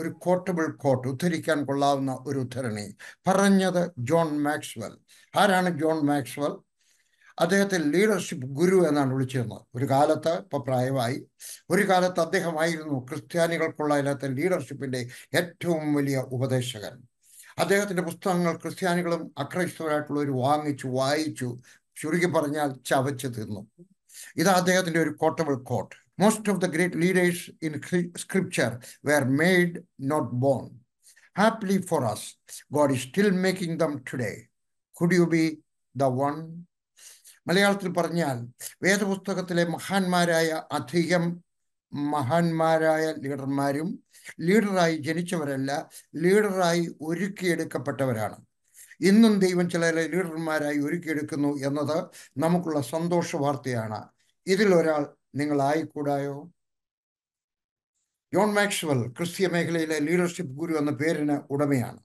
ഒരു quotable coat ഉദ്ധരിക്കാൻ കൊള്ളാവുന്ന ഒരു ഉദ്ധരണി പറഞ്ഞത് ജോൺ മാക്സ്വെൽ ആരാണ് ജോൺ മാക്സ്വെൽ അദ്ദേഹത്തെ ലീഡർഷിപ്പ് ഗുരു എന്നാണ് വിളിച്ചിരുന്നത് ഒരു കാലത്ത് ഇപ്പോൾ പ്രായമായി ഒരു കാലത്ത് അദ്ദേഹമായിരുന്നു ക്രിസ്ത്യാനികൾക്കുള്ള അതിനകത്ത് ലീഡർഷിപ്പിൻ്റെ ഏറ്റവും വലിയ ഉപദേശകൻ അദ്ദേഹത്തിൻ്റെ പുസ്തകങ്ങൾ ക്രിസ്ത്യാനികളും അക്രൈസ്തവരായിട്ടുള്ളവർ വാങ്ങിച്ചു വായിച്ചു ചുരുക്കി പറഞ്ഞാൽ ചവച്ചു തിന്നു ഇത് അദ്ദേഹത്തിൻ്റെ ഒരു quotable quote Most of the great leaders in scripture were made, not born. Happily for us, God is still making them today. Could you be the one? മലയാളത്തിൽ പറഞ്ഞാൽ വേദപുസ്തകത്തിലെ മഹാന്മാരായ അധികം മഹാന്മാരായ ലീഡർമാരും ലീഡറായി ജനിച്ചവരല്ല ലീഡറായി ഒരുക്കിയെടുക്കപ്പെട്ടവരാണ് ഇന്നും ദൈവം ചിലരെ ലീഡർമാരായി ഒരുക്കിയെടുക്കുന്നു എന്നത് നമുക്കുള്ള സന്തോഷ വാർത്തയാണ് ഒരാൾ നിങ്ങളായിക്കൂടായോ ജോൺ മാക്സ്വൽ ക്രിസ്തീയ മേഖലയിലെ ലീഡർഷിപ്പ് ഗുരു എന്ന പേരിന് ഉടമയാണ്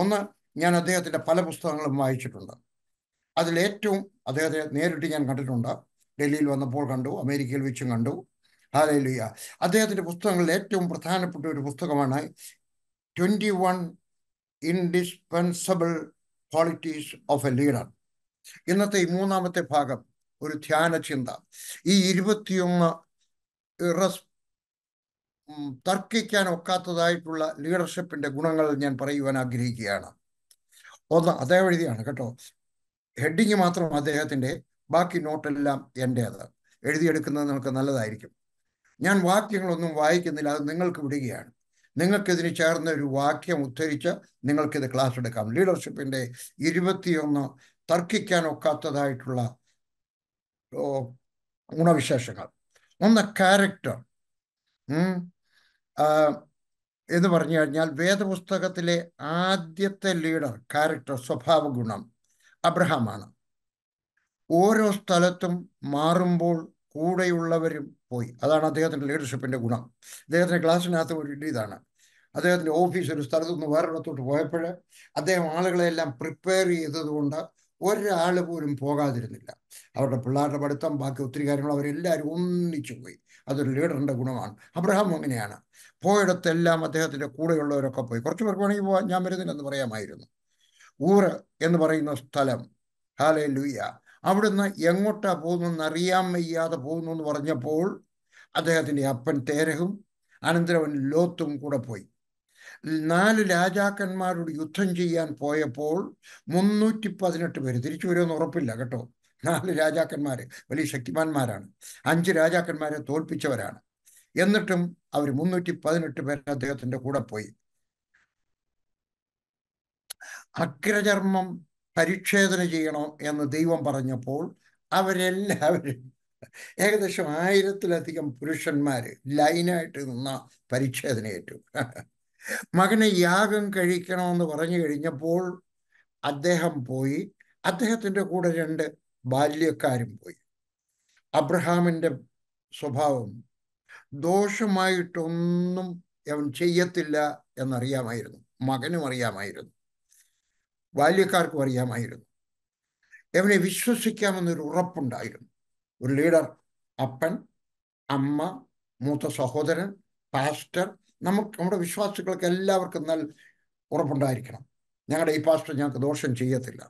ഒന്ന് ഞാൻ അദ്ദേഹത്തിൻ്റെ പല പുസ്തകങ്ങളും വായിച്ചിട്ടുണ്ട് അതിലേറ്റവും അദ്ദേഹത്തെ നേരിട്ട് ഞാൻ കണ്ടിട്ടുണ്ട് ഡൽഹിയിൽ വന്നപ്പോൾ കണ്ടു അമേരിക്കയിൽ വെച്ചും കണ്ടു ഹാലയിലുയ അദ്ദേഹത്തിൻ്റെ പുസ്തകങ്ങളിൽ ഏറ്റവും പ്രധാനപ്പെട്ട ഒരു പുസ്തകമാണ് twenty one indispensable qualities of a leader ഇന്നത്തെ ഈ മൂന്നാമത്തെ ഭാഗം ഒരു ധ്യാന ചിന്ത ഈ ഇരുപത്തിയൊന്ന് റസ് തർക്കിക്കാൻ ഒക്കാത്തതായിട്ടുള്ള ലീഡർഷിപ്പിന്റെ ഗുണങ്ങൾ ഞാൻ പറയുവാൻ ആഗ്രഹിക്കുകയാണ് ഒന്ന് അതേ എഴുതിയാണ് കേട്ടോ ഹെഡിങ് മാത്രം അദ്ദേഹത്തിന്റെ ബാക്കി നോട്ടെല്ലാം എൻ്റേത് എഴുതിയെടുക്കുന്നത് നിങ്ങൾക്ക് നല്ലതായിരിക്കും ഞാൻ വാക്യങ്ങളൊന്നും വായിക്കുന്നില്ല അത് നിങ്ങൾക്ക് വിടുകയാണ് നിങ്ങൾക്കിതിന് ചേർന്ന ഒരു വാക്യം ഉദ്ധരിച്ച് നിങ്ങൾക്കിത് ക്ലാസ് എടുക്കാം ലീഡർഷിപ്പിൻ്റെ ഇരുപത്തിയൊന്ന് തർക്കിക്കാൻ ഒക്കാത്തതായിട്ടുള്ള ഗുണവിശേഷങ്ങൾ ഒന്ന് ക്യാരക്ടർ എന്ന് പറഞ്ഞു കഴിഞ്ഞാൽ വേദപുസ്തകത്തിലെ ആദ്യത്തെ ലീഡർ ക്യാരക്ടർ സ്വഭാവ ഗുണം അബ്രഹാമാണ് ഓരോ സ്ഥലത്തും മാറുമ്പോൾ കൂടെയുള്ളവരും പോയി അതാണ് അദ്ദേഹത്തിൻ്റെ ലീഡർഷിപ്പിൻ്റെ ഗുണം അദ്ദേഹത്തിൻ്റെ ക്ലാസ്സിനകത്ത് ഒരു ഇതാണ് അദ്ദേഹത്തിൻ്റെ ഓഫീസ് ഒരു സ്ഥലത്തുനിന്ന് വേറെ ഇടത്തോട്ട് പോയപ്പോഴേ അദ്ദേഹം ആളുകളെല്ലാം പ്രിപ്പയർ ചെയ്തതുകൊണ്ട് ഒരാൾ പോലും പോകാതിരുന്നില്ല അവരുടെ പിള്ളേരുടെ പഠിത്തം ബാക്കി ഒത്തിരി കാര്യങ്ങൾ അവരെല്ലാവരും ഒന്നിച്ചു പോയി അതൊരു ലീഡറിൻ്റെ ഗുണമാണ് അബ്രഹാം അങ്ങനെയാണ് പോയിടത്തെല്ലാം അദ്ദേഹത്തിൻ്റെ കൂടെയുള്ളവരൊക്കെ പോയി കുറച്ച് പേർക്ക് വേണമെങ്കിൽ പോകാൻ ഞാൻ വരുന്നില്ലെന്ന് പറയാമായിരുന്നു ഊറ് എന്ന് പറയുന്ന സ്ഥലം ഹാലേ ലൂയ അവിടുന്ന് എങ്ങോട്ടാ പോകുന്നതെന്ന് അറിയാൻ വയ്യാതെ പോകുന്നു എന്ന് പറഞ്ഞപ്പോൾ അദ്ദേഹത്തിൻ്റെ അപ്പൻ തേരഹും അനന്തരവൻ ലോത്തും കൂടെ പോയി നാല് രാജാക്കന്മാരോട് യുദ്ധം ചെയ്യാൻ പോയപ്പോൾ മുന്നൂറ്റി പതിനെട്ട് പേര് തിരിച്ചു വരുമെന്ന് ഉറപ്പില്ല കേട്ടോ നാല് രാജാക്കന്മാർ വലിയ ശക്തിമാന്മാരാണ് അഞ്ച് രാജാക്കന്മാരെ തോൽപ്പിച്ചവരാണ് എന്നിട്ടും അവർ മുന്നൂറ്റി പതിനെട്ട് പേർ അദ്ദേഹത്തിൻ്റെ കൂടെ പോയി അഗ്രചർമ്മം പരിച്ഛേദന ചെയ്യണം എന്ന് ദൈവം പറഞ്ഞപ്പോൾ അവരെല്ലാവരും ഏകദേശം ആയിരത്തിലധികം പുരുഷന്മാർ ലൈനായിട്ട് നിന്ന പരിച്ഛേദന ഏറ്റു മകനെ യാഗം കഴിക്കണമെന്ന് പറഞ്ഞു കഴിഞ്ഞപ്പോൾ അദ്ദേഹം പോയി അദ്ദേഹത്തിൻ്റെ കൂടെ രണ്ട് ബാല്യക്കാരും പോയി അബ്രഹാമിൻ്റെ സ്വഭാവം ദോഷമായിട്ടൊന്നും അവൻ ചെയ്യത്തില്ല എന്നറിയാമായിരുന്നു മകനും അറിയാമായിരുന്നു ബാല്യക്കാർക്കും അറിയാമായിരുന്നു എവനെ വിശ്വസിക്കാമെന്നൊരു ഉറപ്പുണ്ടായിരുന്നു ഒരു ലീഡർ അപ്പൻ അമ്മ മൂത്ത സഹോദരൻ പാസ്റ്റർ നമുക്ക് നമ്മുടെ വിശ്വാസികൾക്ക് എല്ലാവർക്കും നല്ല ഉറപ്പുണ്ടായിരിക്കണം ഞങ്ങളുടെ ഈ പാസ്റ്റർ ഞങ്ങൾക്ക് ദോഷം ചെയ്യത്തില്ല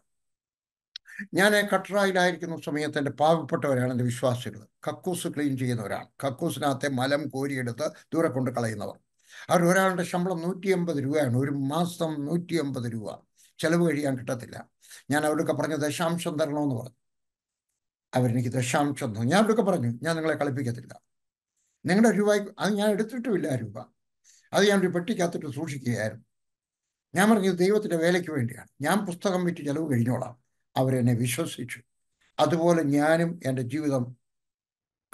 ഞാൻ കട്ടറായിലായിരിക്കുന്ന സമയത്ത് എൻ്റെ പാവപ്പെട്ടവരാണ് എൻ്റെ വിശ്വാസികൾ കക്കൂസ് ക്ലീൻ ചെയ്യുന്നവരാണ് കക്കൂസിനകത്തെ മലം കോരിയെടുത്ത് ദൂരെ കൊണ്ട് കളയുന്നവർ അവർ ഒരാളുടെ ശമ്പളം നൂറ്റി അമ്പത് രൂപയാണ് ഒരു മാസം നൂറ്റി അമ്പത് രൂപ ചെലവ് കഴിയാൻ കിട്ടത്തില്ല ഞാൻ അവരൊക്കെ പറഞ്ഞു ദശാംശം തരണമെന്ന് പറഞ്ഞു അവരെനിക്ക് ദശാംശം തന്നു ഞാൻ അവരൊക്കെ പറഞ്ഞു ഞാൻ നിങ്ങളെ കളിപ്പിക്കത്തില്ല നിങ്ങളുടെ രൂപ അത് ഞാൻ എടുത്തിട്ടുമില്ല രൂപ അത് ഞാൻ ഒരു പെട്ടിക്കകത്തിട്ട് സൂക്ഷിക്കുകയായിരുന്നു ഞാൻ പറഞ്ഞത് ദൈവത്തിൻ്റെ വേലയ്ക്ക് വേണ്ടിയാണ് ഞാൻ പുസ്തകം വിറ്റ് ചിലവ് കഴിഞ്ഞോളാം അവരെന്നെ വിശ്വസിച്ചു അതുപോലെ ഞാനും എൻ്റെ ജീവിതം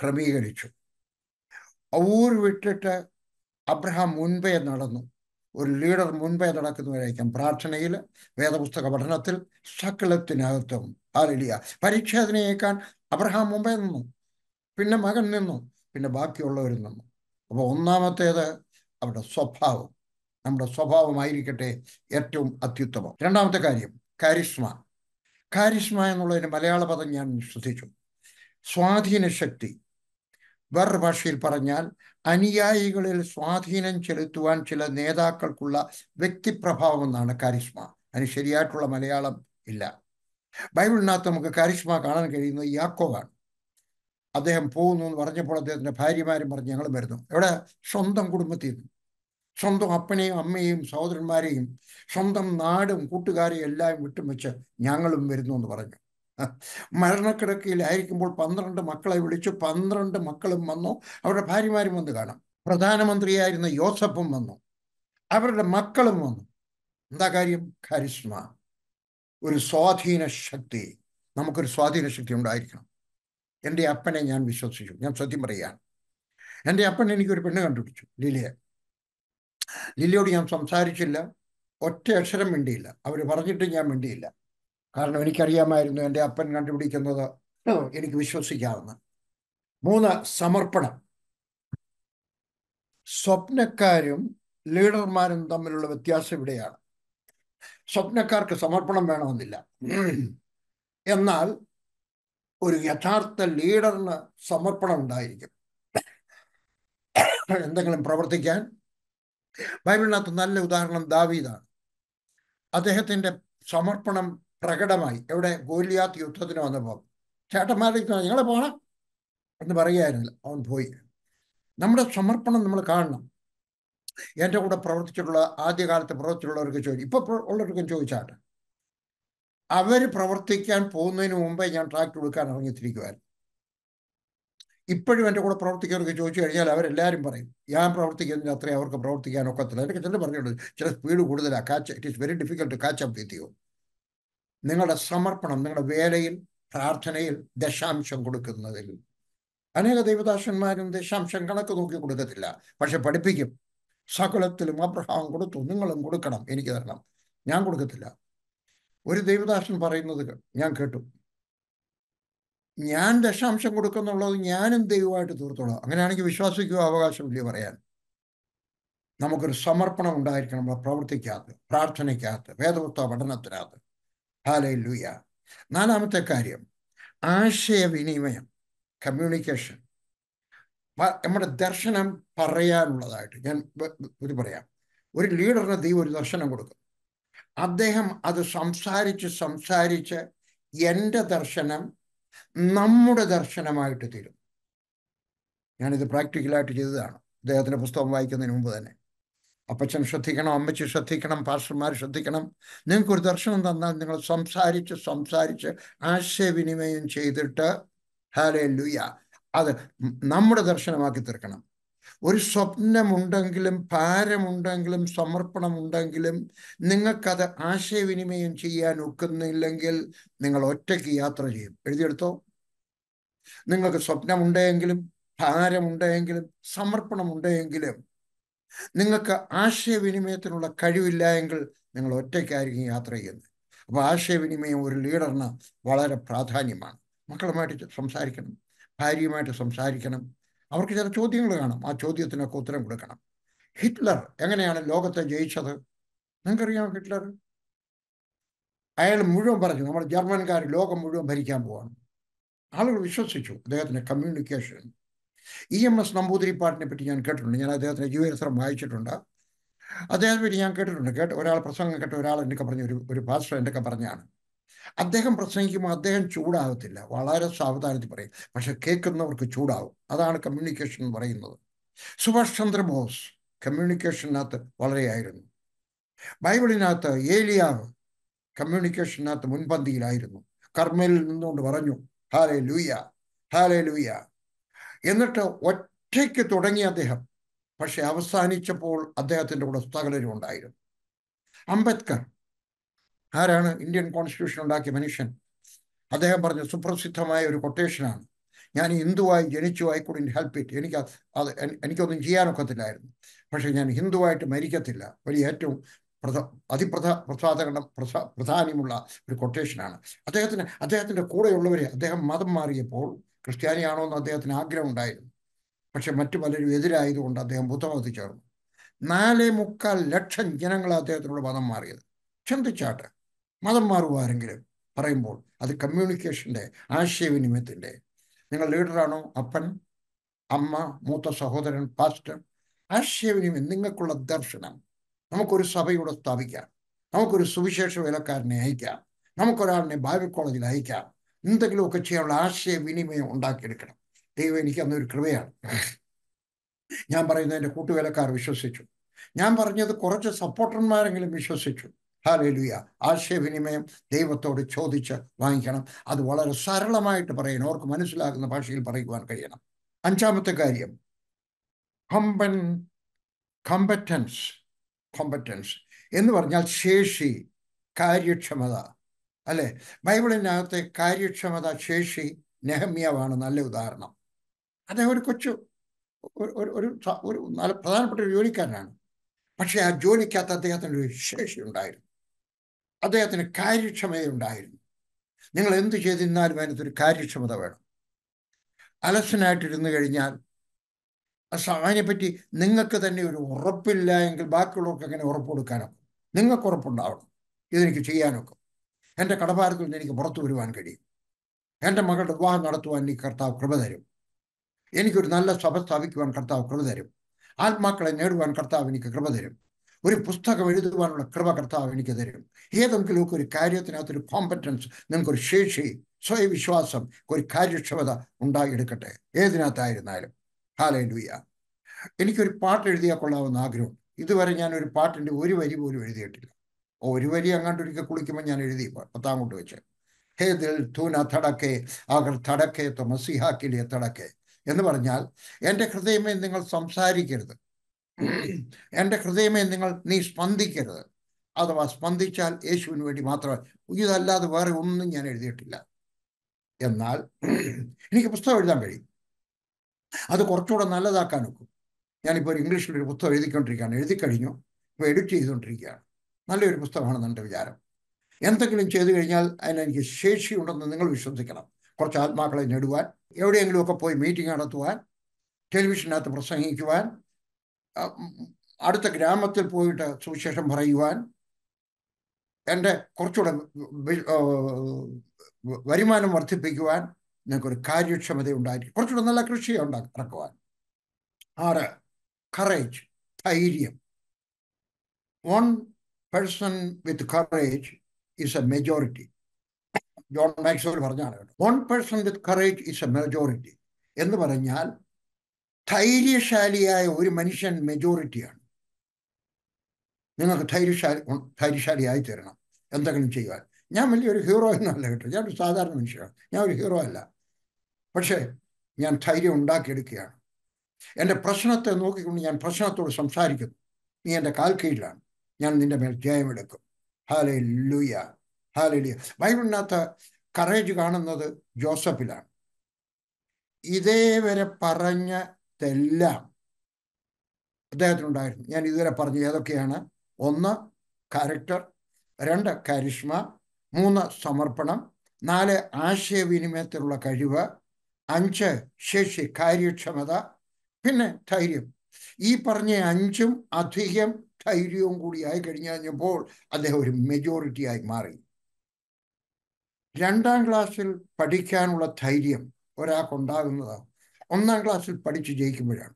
ക്രമീകരിച്ചു ഊര് വിട്ടിട്ട് അബ്രഹാം മുൻപേ നടന്നു ഒരു ലീഡർ മുൻപേ നടക്കുന്നവരായിരിക്കാം പ്രാർത്ഥനയിൽ വേദപുസ്തക പഠനത്തിൽ സക്കളത്തിനകത്തും ആലിയ പരിച്ഛേദനയേക്കാൻ അബ്രഹാം മുമ്പേ നിന്നു പിന്നെ മകൻ നിന്നു പിന്നെ ബാക്കിയുള്ളവർ നിന്നു അപ്പോൾ ഒന്നാമത്തേത് അവരുടെ സ്വഭാവം നമ്മുടെ സ്വഭാവമായിരിക്കട്ടെ ഏറ്റവും അത്യുത്തമം രണ്ടാമത്തെ കാര്യം കാരിഷ്മ കാരിഷ്മ എന്നുള്ളതിന് മലയാള പദം ഞാൻ ശ്രദ്ധിച്ചു സ്വാധീന ശക്തി വേറൊരു ഭാഷയിൽ പറഞ്ഞാൽ അനുയായികളിൽ സ്വാധീനം ചെലുത്തുവാൻ ചില നേതാക്കൾക്കുള്ള വ്യക്തിപ്രഭാവം എന്നാണ് കാരിഷ്മ അതിന് ശരിയായിട്ടുള്ള മലയാളം ഇല്ല ബൈബിളിനകത്ത് നമുക്ക് കാരിഷ്മ കാണാൻ കഴിയുന്നത് യാക്കോവാണ് അദ്ദേഹം പോകുന്നു എന്ന് പറഞ്ഞപ്പോൾ അദ്ദേഹത്തിൻ്റെ ഭാര്യമാരും പറഞ്ഞ് ഞങ്ങൾ വരുന്നു എവിടെ സ്വന്തം കുടുംബത്തിൽ നിന്ന് സ്വന്തം അപ്പനെയും അമ്മയെയും സഹോദരന്മാരെയും സ്വന്തം നാടും കൂട്ടുകാരെയും എല്ലാം വിട്ടും വെച്ച് ഞങ്ങളും വരുന്നു എന്ന് പറഞ്ഞു മരണക്കിടക്കയിലായിരിക്കുമ്പോൾ പന്ത്രണ്ട് മക്കളെ വിളിച്ചു പന്ത്രണ്ട് മക്കളും വന്നു അവരുടെ ഭാര്യമാരും വന്ന് കാണാം പ്രധാനമന്ത്രിയായിരുന്ന യോസഫും വന്നു അവരുടെ മക്കളും വന്നു എന്താ കാര്യം കരിസ്മ ഒരു സ്വാധീന ശക്തി നമുക്കൊരു സ്വാധീന ശക്തി ഉണ്ടായിരിക്കണം എൻ്റെ അപ്പനെ ഞാൻ വിശ്വസിച്ചു ഞാൻ സത്യം പറയുകയാണ് എൻ്റെ അപ്പൻ എനിക്കൊരു പെണ്ണ് കണ്ടുപിടിച്ചു ലിലിയെ ലിലിയോട് ഞാൻ സംസാരിച്ചില്ല ഒറ്റ അക്ഷരം മിണ്ടിയില്ല അവർ പറഞ്ഞിട്ട് ഞാൻ മിണ്ടിയില്ല കാരണം എനിക്കറിയാമായിരുന്നു എൻ്റെ അപ്പൻ കണ്ടുപിടിക്കുന്നത് എനിക്ക് വിശ്വസിക്കാവുന്ന മൂന്ന് സമർപ്പണം സ്വപ്നക്കാരും ലീഡർമാരും തമ്മിലുള്ള വ്യത്യാസം ഇവിടെയാണ് സ്വപ്നക്കാർക്ക് സമർപ്പണം വേണമെന്നില്ല എന്നാൽ ഒരു യഥാർത്ഥ ലീഡറിന് സമർപ്പണം ഉണ്ടായിരിക്കും എന്തെങ്കിലും പ്രവർത്തിക്കാൻ ബൈബിളിനകത്ത് നല്ല ഉദാഹരണം ദാവീദാണ് അദ്ദേഹത്തിന്റെ സമർപ്പണം പ്രകടമായി എവിടെ ഗോലിയാത്ത് യുദ്ധത്തിന് വന്നപ്പോൾ ചേട്ടന്മാരേക്ക് ഞങ്ങളെ പോണം എന്ന് പറയുകയായിരുന്നില്ല അവൻ പോയി നമ്മുടെ സമർപ്പണം നമ്മൾ കാണണം എൻ്റെ കൂടെ പ്രവർത്തിച്ചിട്ടുള്ള ആദ്യകാലത്ത് പ്രവർത്തിച്ചിട്ടുള്ളവർക്ക് ചോദിച്ചു ഇപ്പോൾ ഉള്ളവർക്കും ചോദിച്ചാട്ടെ അവർ പ്രവർത്തിക്കാൻ പോകുന്നതിന് മുമ്പേ ഞാൻ ട്രാക്ക് കൊടുക്കാൻ ഇറങ്ങിത്തിരിക്കുമായിരുന്നു ഇപ്പോഴും എൻ്റെ കൂടെ പ്രവർത്തിക്കുന്നവർക്ക് ചോദിച്ചു കഴിഞ്ഞാൽ അവരെല്ലാവരും പറയും ഞാൻ പ്രവർത്തിക്കുന്നതിന് അത്രയും അവർക്ക് പ്രവർത്തിക്കാൻ ഒക്കത്തില്ല എന്നൊക്കെ ചിലർ പറഞ്ഞിട്ടുണ്ട് ചില സ്പീഡ് കൂടുതലാണ് catch it is very difficult catch up with നിങ്ങളുടെ സമർപ്പണം നിങ്ങളുടെ വേലയിൽ പ്രാർത്ഥനയിൽ ദശാംശം കൊടുക്കുന്നതിൽ അനേക ദൈവദാസന്മാരും ദശാംശം കണക്ക് നോക്കി കൊടുക്കത്തില്ല പക്ഷെ പഠിപ്പിക്കും സകലത്തിലും അബ്രഹാം കൊടുത്തു നിങ്ങളും കൊടുക്കണം എനിക്ക് തരണം ഞാൻ കൊടുക്കത്തില്ല ഒരു ദൈവദാസൻ പറയുന്നത് ഞാൻ കേട്ടു ഞാൻ ദശാംശം കൊടുക്കുന്നുള്ളത് ഞാനും ദൈവമായിട്ട് തീർത്തോളാം അങ്ങനെയാണെങ്കിൽ വിശ്വാസിക്കുക അവകാശമില്ല പറയാൻ നമുക്കൊരു സമർപ്പണം ഉണ്ടായിരിക്കണം നമ്മുടെ പ്രവൃത്തിക്കകത്ത് പ്രാർത്ഥനയ്ക്കകത്ത് വേദപുസ്തക പഠനത്തിനകത്ത് ഹാലേ ലൂയ നാലാമത്തെ കാര്യം ആശയവിനിമയം കമ്മ്യൂണിക്കേഷൻ നമ്മുടെ ദർശനം പറയാനുള്ളതായിട്ട് ഞാൻ ഇത് പറയാം ഒരു ലീഡറിന് ദൈവം ഒരു ദർശനം കൊടുക്കും അദ്ദേഹം അത് സംസാരിച്ച് സംസാരിച്ച് എൻ്റെ ദർശനം നമ്മുടെ ദർശനമായിട്ട് തീരും ഞാനിത് പ്രാക്ടിക്കലായിട്ട് ചെയ്തതാണ് അദ്ദേഹത്തിൻ്റെ പുസ്തകം വായിക്കുന്നതിന് മുമ്പ് തന്നെ അപ്പച്ചൻ ശ്രദ്ധിക്കണം അമ്മച്ചി ശ്രദ്ധിക്കണം പാസ്റ്റർമാർ ശ്രദ്ധിക്കണം നിങ്ങൾക്കൊരു ദർശനം തന്നാൽ നിങ്ങൾ സംസാരിച്ച് സംസാരിച്ച് ആശയവിനിമയം ചെയ്തിട്ട് ഹാലേ ലുയ അത് നമ്മുടെ ദർശനമാക്കി തീർക്കണം ഒരു സ്വപ്നമുണ്ടെങ്കിലും ഭാരമുണ്ടെങ്കിലും സമർപ്പണമുണ്ടെങ്കിലും നിങ്ങൾക്കത് ആശയവിനിമയം ചെയ്യാൻ ഒക്കുന്നില്ലെങ്കിൽ നിങ്ങൾ ഒറ്റയ്ക്ക് യാത്ര ചെയ്യും എഴുതിയെടുത്തോ നിങ്ങൾക്ക് സ്വപ്നമുണ്ടെങ്കിലും ഭാരമുണ്ടെങ്കിലും സമർപ്പണമുണ്ടെങ്കിലും നിങ്ങൾക്ക് ആശയവിനിമയത്തിനുള്ള കഴിവില്ല എങ്കിൽ നിങ്ങൾ ഒറ്റയ്ക്കായിരിക്കും യാത്ര ചെയ്യുന്നത് അപ്പോൾ ആശയവിനിമയം ഒരു ലീഡറിന് വളരെ പ്രാധാന്യമാണ് മക്കളുമായിട്ട് സംസാരിക്കണം ഭാര്യയുമായിട്ട് സംസാരിക്കണം അവർക്ക് ചില ചോദ്യങ്ങൾ കാണും ആ ചോദ്യത്തിനൊക്കെ ഉത്തരം കൊടുക്കണം ഹിറ്റ്ലർ എങ്ങനെയാണ് ലോകത്തെ ജയിച്ചത് നിങ്ങൾക്കറിയാം ഹിറ്റ്ലർ അയാൾ മുഴുവൻ പറഞ്ഞു നമ്മൾ ജർമ്മൻകാർ ലോകം മുഴുവൻ ഭരിക്കാൻ പോവാണ് ആളുകൾ വിശ്വസിച്ചു അദ്ദേഹത്തിൻ്റെ കമ്മ്യൂണിക്കേഷൻ ഇ എം എസ് പാട്ടിനെ പറ്റി ഞാൻ കേട്ടിട്ടുണ്ട് ഞാൻ അദ്ദേഹത്തിൻ്റെ ജീവചരിത്രം വായിച്ചിട്ടുണ്ട് അദ്ദേഹത്തെ പറ്റി ഞാൻ കേട്ടിട്ടുണ്ട് കേട്ട് ഒരാൾ പ്രസംഗം കേട്ട് ഒരാൾ എന്നൊക്കെ പറഞ്ഞു ഒരു ഒരു ഭാഷ എന്നൊക്കെ പറഞ്ഞാണ് അദ്ദേഹം പ്രസംഗിക്കുമ്പോൾ അദ്ദേഹം ചൂടാകത്തില്ല വളരെ സാവധാനത്തിൽ പറയും പക്ഷെ കേൾക്കുന്നവർക്ക് ചൂടാവും അതാണ് കമ്മ്യൂണിക്കേഷൻ എന്ന് പറയുന്നത് സുഭാഷ് ചന്ദ്രബോസ് കമ്മ്യൂണിക്കേഷനകത്ത് വളരെയായിരുന്നു ബൈബിളിനകത്ത് ഏലിയാവ് കമ്മ്യൂണിക്കേഷനകത്ത് മുൻപന്തിയിലായിരുന്നു കർമ്മയിൽ നിന്നുകൊണ്ട് പറഞ്ഞു ഹാലേ ലൂയ ഹാലേ ലൂയ എന്നിട്ട് ഒറ്റയ്ക്ക് തുടങ്ങി അദ്ദേഹം പക്ഷെ അവസാനിച്ചപ്പോൾ അദ്ദേഹത്തിൻ്റെ കൂടെ സകലരും ഉണ്ടായിരുന്നു അംബേദ്കർ ആരാണ് ഇന്ത്യൻ കോൺസ്റ്റിറ്റ്യൂഷൻ ഉണ്ടാക്കിയ മനുഷ്യൻ അദ്ദേഹം പറഞ്ഞ സുപ്രസിദ്ധമായ ഒരു കൊട്ടേഷനാണ് ഞാൻ ഹിന്ദുവായി ജനിച്ചു ഐ കുഡിൻ ഹെൽപ്പ് ഇറ്റ് എനിക്ക് അത് എനിക്കൊന്നും ചെയ്യാനൊക്കത്തില്ലായിരുന്നു പക്ഷേ ഞാൻ ഹിന്ദുവായിട്ട് മരിക്കത്തില്ല ഒരു ഏറ്റവും പ്രധാ അതിപ്രധാ പ്രസാദകണ്ഠം പ്രസാ പ്രധാന്യമുള്ള ഒരു കൊട്ടേഷനാണ് അദ്ദേഹത്തിന് അദ്ദേഹത്തിൻ്റെ കൂടെയുള്ളവരെ അദ്ദേഹം മതം മാറിയപ്പോൾ ക്രിസ്ത്യാനിയാണോ എന്ന് അദ്ദേഹത്തിന് ആഗ്രഹമുണ്ടായിരുന്നു പക്ഷെ മറ്റു പലരും എതിരായതുകൊണ്ട് അദ്ദേഹം ബുദ്ധമതത്തിൽ ചേർന്നു നാലേ മുക്കാൽ ലക്ഷം ജനങ്ങൾ അദ്ദേഹത്തിനുള്ള മതം മാറിയത് ചിന്തിച്ചാട്ടെ മതം മാറുവാരെങ്കിലും പറയുമ്പോൾ അത് കമ്മ്യൂണിക്കേഷൻ്റെ ആശയവിനിമയത്തിൻ്റെ നിങ്ങൾ ലീഡറാണോ അപ്പൻ അമ്മ മൂത്ത സഹോദരൻ പാസ്റ്റർ ആശയവിനിമയം നിങ്ങൾക്കുള്ള ദർശനം നമുക്കൊരു സഭയൂടെ സ്ഥാപിക്കാം നമുക്കൊരു സുവിശേഷ വേലക്കാരനെ അയക്കാം നമുക്കൊരാളിനെ ബൈബിൾ കോളേജിൽ അയക്കാം എന്തെങ്കിലുമൊക്കെ ചെയ്യാനുള്ള ആശയവിനിമയം ഉണ്ടാക്കിയെടുക്കണം ദൈവം എനിക്ക് അന്നൊരു കൃപയാണ് ഞാൻ പറയുന്നത് എൻ്റെ കൂട്ടുവേലക്കാർ വിശ്വസിച്ചു ഞാൻ പറഞ്ഞത് കുറച്ച് സപ്പോർട്ടർമാരെങ്കിലും വിശ്വസിച്ചു ഹാലുയ ആശയവിനിമയം ദൈവത്തോട് ചോദിച്ച് വാങ്ങിക്കണം അത് വളരെ സരളമായിട്ട് പറയണം അവർക്ക് മനസ്സിലാകുന്ന ഭാഷയിൽ പറയുവാൻ കഴിയണം അഞ്ചാമത്തെ കാര്യം കമ്പൻ കമ്പറ്റൻസ് കോമ്പറ്റൻസ് എന്ന് പറഞ്ഞാൽ ശേഷി കാര്യക്ഷമത അല്ലെ ബൈബിളിനകത്തെ കാര്യക്ഷമത ശേഷി നെഹമ്യാവാണ് നല്ല ഉദാഹരണം അദ്ദേഹം ഒരു കൊച്ചു ഒരു ഒരു നല്ല പ്രധാനപ്പെട്ട ഒരു ജോലിക്കാരനാണ് പക്ഷേ ആ ജോലിക്കകത്ത് അദ്ദേഹത്തിൻ്റെ ഒരു ശേഷി ഉണ്ടായിരുന്നു അദ്ദേഹത്തിന് കാര്യക്ഷമതയുണ്ടായിരുന്നു നിങ്ങൾ എന്ത് ചെയ്തിരുന്നാലും അതിനകത്തൊരു കാര്യക്ഷമത വേണം അലസനായിട്ടിരുന്നു കഴിഞ്ഞാൽ അതിനെപ്പറ്റി നിങ്ങൾക്ക് തന്നെ ഒരു ഉറപ്പില്ല എങ്കിൽ ബാക്കിയുള്ളവർക്ക് എങ്ങനെ ഉറപ്പ് കൊടുക്കാനോ നിങ്ങൾക്ക് ഉറപ്പുണ്ടാവണം ഇതെനിക്ക് ചെയ്യാനൊക്കെ എൻ്റെ കടഭാരത്തിൽ നിന്ന് എനിക്ക് പുറത്തു വരുവാൻ കഴിയും എൻ്റെ മകളുടെ വിവാഹം നടത്തുവാൻ എനിക്ക് കർത്താവ് കൃപ തരും എനിക്കൊരു നല്ല സഭ സ്ഥാപിക്കുവാൻ കർത്താവ് കൃപ തരും ആത്മാക്കളെ നേടുവാൻ കർത്താവ് എനിക്ക് കൃപ തരും ഒരു പുസ്തകം എഴുതുവാനുള്ള കൃപ കർത്താവ് എനിക്ക് തരും ഏതെങ്കിലുമൊക്കെ ഒരു കാര്യത്തിനകത്തൊരു കോമ്പറ്റൻസ് നിങ്ങൾക്കൊരു ശേഷി സ്വയവിശ്വാസം ഒരു കാര്യക്ഷമത ഉണ്ടാക്കിയെടുക്കട്ടെ ഏതിനകത്തായിരുന്നാലും ഹാലേ ലൂയ എനിക്കൊരു പാട്ട് എഴുതിയാൽ കൊള്ളാവുന്ന ആഗ്രഹം ഇതുവരെ ഞാൻ ഒരു പാട്ടിൻ്റെ ഒരു വരി പോലും എഴുതിയിട്ടില്ല ഒരു വരി അങ്ങാണ്ട് ഒരിക്കൽ കുളിക്കുമ്പോൾ ഞാൻ എഴുതി പത്താം കൊണ്ട് വെച്ച് ഹേ ദിൽ തൂന തടക്കേ അകർ തടക്കേ തൊമസിഹാക്കിലെ തടക്കേ എന്ന് പറഞ്ഞാൽ എൻ്റെ ഹൃദയമേ നിങ്ങൾ സംസാരിക്കരുത് എൻ്റെ ഹൃദയമേ നിങ്ങൾ നീ സ്പന്ദിക്കരുത് അഥവാ സ്പന്ദിച്ചാൽ യേശുവിന് വേണ്ടി മാത്രമേ ഇതല്ലാതെ വേറെ ഒന്നും ഞാൻ എഴുതിയിട്ടില്ല എന്നാൽ എനിക്ക് പുസ്തകം എഴുതാൻ കഴിയും അത് കുറച്ചുകൂടെ നല്ലതാക്കാൻ ഒക്കും ഞാനിപ്പോൾ ഒരു ഇംഗ്ലീഷിൽ ഒരു പുസ്തകം എഴുതിക്കൊണ്ടിരിക്കുകയാണ് എഴുതി കഴിഞ്ഞു ഇപ്പോൾ എഡിറ്റ് ചെയ്തുകൊണ്ടിരിക്കുകയാണ് നല്ലൊരു പുസ്തകമാണ് എൻ്റെ വിചാരം എന്തെങ്കിലും ചെയ്തു കഴിഞ്ഞാൽ അതിനെനിക്ക് ശേഷിയുണ്ടെന്ന് നിങ്ങൾ വിശ്വസിക്കണം കുറച്ച് ആത്മാക്കളെ നേടുവാൻ എവിടെയെങ്കിലുമൊക്കെ പോയി മീറ്റിംഗ് നടത്തുവാൻ ടെലിവിഷനകത്ത് പ്രസംഗിക്കുവാൻ അടുത്ത ഗ്രാമത്തിൽ പോയിട്ട് സുവിശേഷം പറയുവാൻ എൻ്റെ കുറച്ചുകൂടെ വരുമാനം വർദ്ധിപ്പിക്കുവാൻ നിങ്ങൾക്കൊരു കാര്യക്ഷമത ഉണ്ടായിരിക്കും കുറച്ചുകൂടെ നല്ല കൃഷി ഉണ്ടാക്കി ഇറക്കുവാൻ ആറ് കറേജ് ധൈര്യം one person with courage is a majority John Maxwell പറഞ്ഞാണ് one person with courage is a majority എന്ന് പറഞ്ഞാൽ ധൈര്യശാലിയായ ഒരു മനുഷ്യൻ മെജോറിറ്റിയാണ് നിങ്ങൾക്ക് ധൈര്യശാലി ധൈര്യശാലിയായി തരണം എന്തെങ്കിലും ചെയ്യുവാൻ ഞാൻ വലിയൊരു ഹീറോ എന്നല്ല കേട്ടോ ഞാനൊരു സാധാരണ മനുഷ്യനാണ് ഞാൻ ഒരു ഹീറോ അല്ല പക്ഷേ ഞാൻ ധൈര്യം ഉണ്ടാക്കിയെടുക്കുകയാണ് എൻ്റെ പ്രശ്നത്തെ നോക്കിക്കൊണ്ട് ഞാൻ പ്രശ്നത്തോട് സംസാരിക്കുന്നു നീ എൻ്റെ കാൽ കീഴിലാണ് ഞാൻ നിന്റെ മേൽ ജയമെടുക്കും ഹാലെ ലുയ ഹാലെ ലിയ ബൈബിളിനകത്ത് കറേജ് കാണുന്നത് ജോസഫിലാണ് ഇതേവരെ പറഞ്ഞ ഇതെല്ലാം അദ്ദേഹത്തിനുണ്ടായിരുന്നു ഞാൻ ഇതുവരെ പറഞ്ഞു ഏതൊക്കെയാണ് ഒന്ന് ക്യാരക്ടർ രണ്ട് കരിഷ്മ മൂന്ന് സമർപ്പണം നാല് ആശയവിനിമയത്തിലുള്ള കഴിവ് അഞ്ച് ശേഷി കാര്യക്ഷമത പിന്നെ ധൈര്യം ഈ പറഞ്ഞ അഞ്ചും അധികം ധൈര്യവും കൂടി ആയി കഴിഞ്ഞപ്പോൾ അദ്ദേഹം ഒരു മെജോറിറ്റി ആയി മാറി രണ്ടാം ക്ലാസ്സിൽ പഠിക്കാനുള്ള ധൈര്യം ഒരാൾക്കുണ്ടാകുന്നതാണ് ഒന്നാം ക്ലാസ്സിൽ പഠിച്ച് ജയിക്കുമ്പോഴാണ്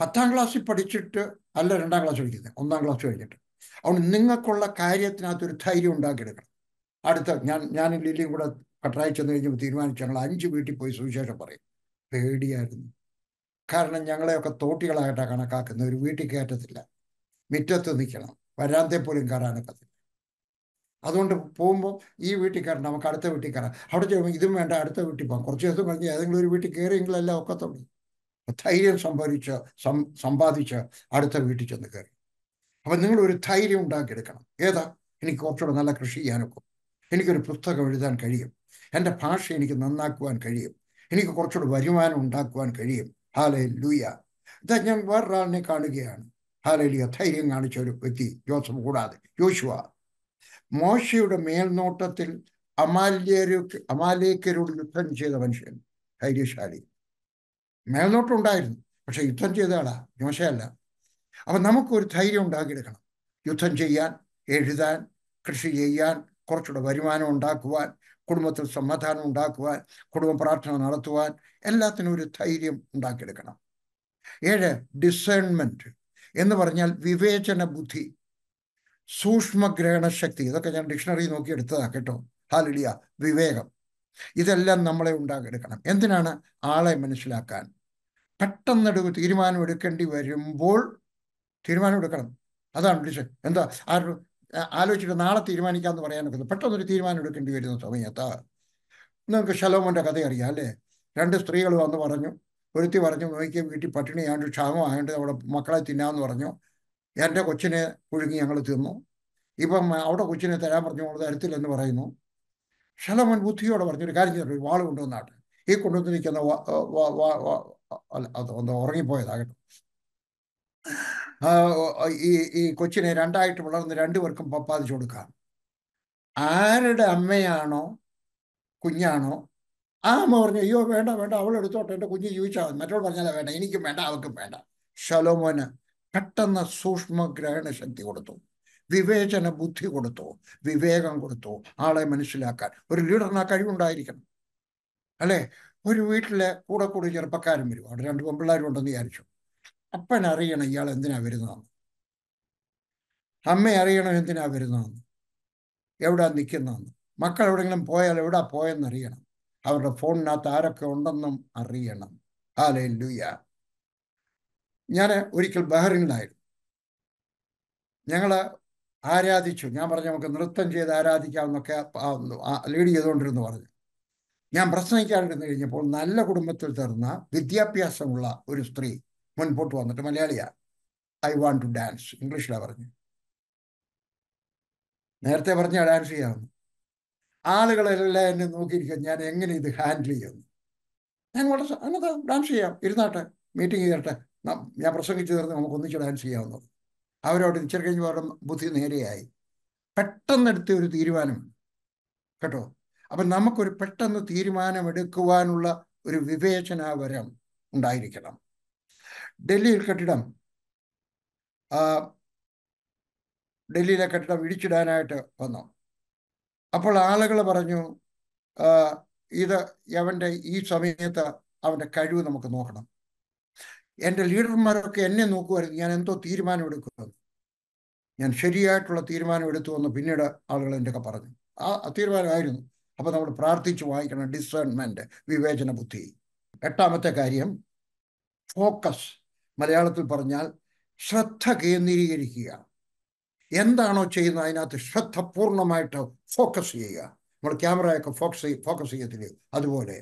പത്താം ക്ലാസ്സിൽ പഠിച്ചിട്ട് അല്ല രണ്ടാം ക്ലാസ് പഠിക്കുന്നത് ഒന്നാം ക്ലാസ് കഴിഞ്ഞിട്ട് അതുകൊണ്ട് നിങ്ങൾക്കുള്ള കാര്യത്തിനകത്ത് ഒരു ധൈര്യം ഉണ്ടാക്കിയെടുക്കണം അടുത്ത ഞാൻ ഞാൻ ലില്ലിയും കൂടെ കട്ടറായി ചെന്ന് കഴിഞ്ഞപ്പോൾ തീരുമാനിച്ചു ഞങ്ങൾ അഞ്ച് വീട്ടിൽ പോയി സുവിശേഷം പറയും പേടിയായിരുന്നു കാരണം ഞങ്ങളെയൊക്കെ തോട്ടികളായിട്ടാണ് കണക്കാക്കുന്നത് ഒരു വീട്ടിൽ കയറ്റത്തില്ല മുറ്റത്ത് നിൽക്കണം വരാന്തേ പോലും കയറാനൊക്കത്തില്ല അതുകൊണ്ട് പോകുമ്പോൾ ഈ വീട്ടിൽ കയറണം നമുക്ക് അടുത്ത വീട്ടിൽ കയറാം അവിടെ ചോദിക്കും ഇതും വേണ്ട അടുത്ത വീട്ടിൽ പോകാം കുറച്ച് ദിവസം കഴിഞ്ഞ് ഏതെങ്കിലും ഒരു വീട്ടിൽ കയറിയെങ്കിലെല്ലാം ഒക്കത്തുള്ളൂ ധൈര്യം സംഭരിച്ചോ സം സമ്പാദിച്ചോ അടുത്ത വീട്ടിൽ ചെന്ന് കയറി അപ്പം നിങ്ങൾ ഒരു ധൈര്യം ഉണ്ടാക്കിയെടുക്കണം ഏതാ എനിക്ക് കുറച്ചുകൂടെ നല്ല കൃഷി ചെയ്യാനൊക്കും എനിക്കൊരു പുസ്തകം എഴുതാൻ കഴിയും എൻ്റെ ഭാഷ എനിക്ക് നന്നാക്കുവാൻ കഴിയും എനിക്ക് കുറച്ചുകൂടെ വരുമാനം ഉണ്ടാക്കുവാൻ കഴിയും ഹാലയിൽ ലൂയ ഇതാ ഞാൻ വേറൊരാളിനെ കാണുകയാണ് ഹാലയിലിയ ധൈര്യം കാണിച്ച ഒരു വ്യക്തി ജോസഫ് കൂടാതെ യോശുവ മോശയുടെ മേൽനോട്ടത്തിൽ അമാല്യരു അമാലേക്കരോട് യുദ്ധം ചെയ്ത മനുഷ്യൻ ധൈര്യശാലി മേൽനോട്ടം ഉണ്ടായിരുന്നു പക്ഷെ യുദ്ധം ചെയ്ത മോശയല്ല അപ്പൊ നമുക്കൊരു ധൈര്യം ഉണ്ടാക്കിയെടുക്കണം യുദ്ധം ചെയ്യാൻ എഴുതാൻ കൃഷി ചെയ്യാൻ കുറച്ചുകൂടെ വരുമാനം ഉണ്ടാക്കുവാൻ കുടുംബത്തിൽ സമാധാനം ഉണ്ടാക്കുവാൻ കുടുംബ പ്രാർത്ഥന നടത്തുവാൻ എല്ലാത്തിനും ഒരു ധൈര്യം ഉണ്ടാക്കിയെടുക്കണം ഏഴ് ഡിസേൺമെന്റ് എന്ന് പറഞ്ഞാൽ വിവേചന ബുദ്ധി സൂക്ഷ്മഗ്രഹണ ശക്തി ഇതൊക്കെ ഞാൻ ഡിക്ഷണറി നോക്കി എടുത്തതാ കേട്ടോ ഹാലിയ വിവേകം ഇതെല്ലാം നമ്മളെ ഉണ്ടാകെടുക്കണം എന്തിനാണ് ആളെ മനസ്സിലാക്കാൻ പെട്ടെന്നൊരു തീരുമാനം എടുക്കേണ്ടി വരുമ്പോൾ തീരുമാനം എടുക്കണം അതാണ് ഡിസിഷൻ എന്താ ആരും ആലോചിച്ചിട്ട് നാളെ തീരുമാനിക്കാമെന്ന് പറയാനൊക്കെ പെട്ടെന്നൊരു തീരുമാനം എടുക്കേണ്ടി വരുന്ന സമയത്ത് നിങ്ങൾക്ക് ശലോമോൻ്റെ കഥ അറിയാം അല്ലേ രണ്ട് സ്ത്രീകൾ വന്ന് പറഞ്ഞു ഒരുത്തി പറഞ്ഞു നോക്കിയ വീട്ടിൽ ക്ഷാമം ആയിട്ട് നമ്മുടെ മക്കളെ തിന്നാന്ന് പറഞ്ഞു എൻ്റെ കൊച്ചിനെ പുഴുങ്ങി ഞങ്ങൾ തിന്നു ഇപ്പം അവിടെ കൊച്ചിനെ തരാൻ പറഞ്ഞു അവൾ എന്ന് പറയുന്നു ശലമൻ ബുദ്ധിയോടെ പറഞ്ഞൊരു കാര്യം ചെയ്തു വാൾ കൊണ്ടുവന്നാട്ടെ ഈ കൊണ്ടുവന്നിരിക്കുന്ന അത് ഉറങ്ങിപ്പോയതാകട്ടെ ഈ ഈ കൊച്ചിനെ രണ്ടായിട്ട് വളർന്ന് രണ്ടുപേർക്കും പപ്പാദിച്ചു കൊടുക്കാം ആരുടെ അമ്മയാണോ കുഞ്ഞാണോ ആ അമ്മ പറഞ്ഞു അയ്യോ വേണ്ട വേണ്ട അവളെടുത്തോട്ടെ എൻ്റെ കുഞ്ഞ് ജീവിച്ചാൽ മറ്റോട് പറഞ്ഞാലേ വേണ്ട എനിക്കും വേണ്ട അവൾക്കും വേണ്ട ശലോമോന് പെട്ടെന്ന് സൂക്ഷ്മ ഗ്രഹണ ശക്തി കൊടുത്തു വിവേചന ബുദ്ധി കൊടുത്തു വിവേകം കൊടുത്തു ആളെ മനസ്സിലാക്കാൻ ഒരു ലീഡറിന് ആ കഴിവുണ്ടായിരിക്കണം അല്ലേ ഒരു വീട്ടിലെ കൂടെ കൂടി ചെറുപ്പക്കാരും വരും അവിടെ രണ്ട് പെമ്പിള്ളാരും ഉണ്ടെന്ന് വിചാരിച്ചു അപ്പൻ അറിയണം ഇയാൾ എന്തിനാ വരുന്നതെന്ന് അമ്മ അറിയണം എന്തിനാ വരുന്നതെന്ന് എവിടാ നിൽക്കുന്നതെന്ന് മക്കൾ എവിടെയെങ്കിലും പോയാൽ എവിടാ പോയെന്ന് അറിയണം അവരുടെ ഫോണിനകത്ത് ആരൊക്കെ ഉണ്ടെന്നും അറിയണം ഹാലേ ലുയാ ഞാൻ ഒരിക്കൽ ബഹ്റിനിലായിരുന്നു ഞങ്ങൾ ആരാധിച്ചു ഞാൻ പറഞ്ഞു നമുക്ക് നൃത്തം ചെയ്ത് ആരാധിക്കാമെന്നൊക്കെ ലീഡ് ചെയ്തുകൊണ്ടിരുന്നു പറഞ്ഞു ഞാൻ പ്രസംഗിക്കാണ്ടിരുന്നു കഴിഞ്ഞപ്പോൾ നല്ല കുടുംബത്തിൽ തീർന്ന വിദ്യാഭ്യാസമുള്ള ഒരു സ്ത്രീ മുൻപോട്ട് വന്നിട്ട് മലയാളിയാണ് ഐ വാണ്ട് ടു ഡാൻസ് ഇംഗ്ലീഷിലാണ് പറഞ്ഞു നേരത്തെ പറഞ്ഞ ഡാൻസ് ചെയ്യാമെന്ന് ആളുകളെല്ലാം എന്നെ നോക്കിയിരിക്കാൻ ഞാൻ എങ്ങനെ ഇത് ഹാൻഡിൽ ചെയ്യുന്നു ഞാൻ വളരെ അങ്ങനത്തെ ഡാൻസ് ചെയ്യാം ഇരുന്നാട്ടെ മീറ്റിംഗ് ചെയ്യട്ടെ ഞാൻ പ്രസംഗിച്ചു തീർന്ന് നമുക്ക് ഒന്നിച്ച് ഡാൻസ് ചെയ്യാവുന്നത് അവരോട് ഇച്ചിരി കഴിഞ്ഞ് അവരുടെ ബുദ്ധി നേരെയായി പെട്ടെന്നെടുത്ത ഒരു തീരുമാനം കേട്ടോ അപ്പം നമുക്കൊരു പെട്ടെന്ന് തീരുമാനമെടുക്കുവാനുള്ള ഒരു വിവേചനാവരം ഉണ്ടായിരിക്കണം ഡൽഹിയിൽ കെട്ടിടം ഡൽഹിയിലെ കെട്ടിടം ഇടിച്ചിടാനായിട്ട് വന്നു അപ്പോൾ ആളുകൾ പറഞ്ഞു ഇത് അവൻ്റെ ഈ സമയത്ത് അവൻ്റെ കഴിവ് നമുക്ക് നോക്കണം എൻ്റെ ലീഡർമാരൊക്കെ എന്നെ നോക്കുമായിരുന്നു ഞാൻ എന്തോ തീരുമാനം എടുക്കുന്നത് ഞാൻ ശരിയായിട്ടുള്ള തീരുമാനം എടുത്തു എന്ന് പിന്നീട് ആളുകൾ എൻ്റെയൊക്കെ പറഞ്ഞു ആ തീരുമാനമായിരുന്നു അപ്പോൾ നമ്മൾ പ്രാർത്ഥിച്ച് വായിക്കണം ഡിസേൺമെൻറ്റ് വിവേചന ബുദ്ധി എട്ടാമത്തെ കാര്യം ഫോക്കസ് മലയാളത്തിൽ പറഞ്ഞാൽ ശ്രദ്ധ കേന്ദ്രീകരിക്കുക എന്താണോ ചെയ്യുന്നത് അതിനകത്ത് ശ്രദ്ധ പൂർണ്ണമായിട്ട് ഫോക്കസ് ചെയ്യുക നമ്മൾ ക്യാമറയൊക്കെ ഫോക്കസ് ഫോക്കസ് ചെയ്യത്തില്ലേ അതുപോലെ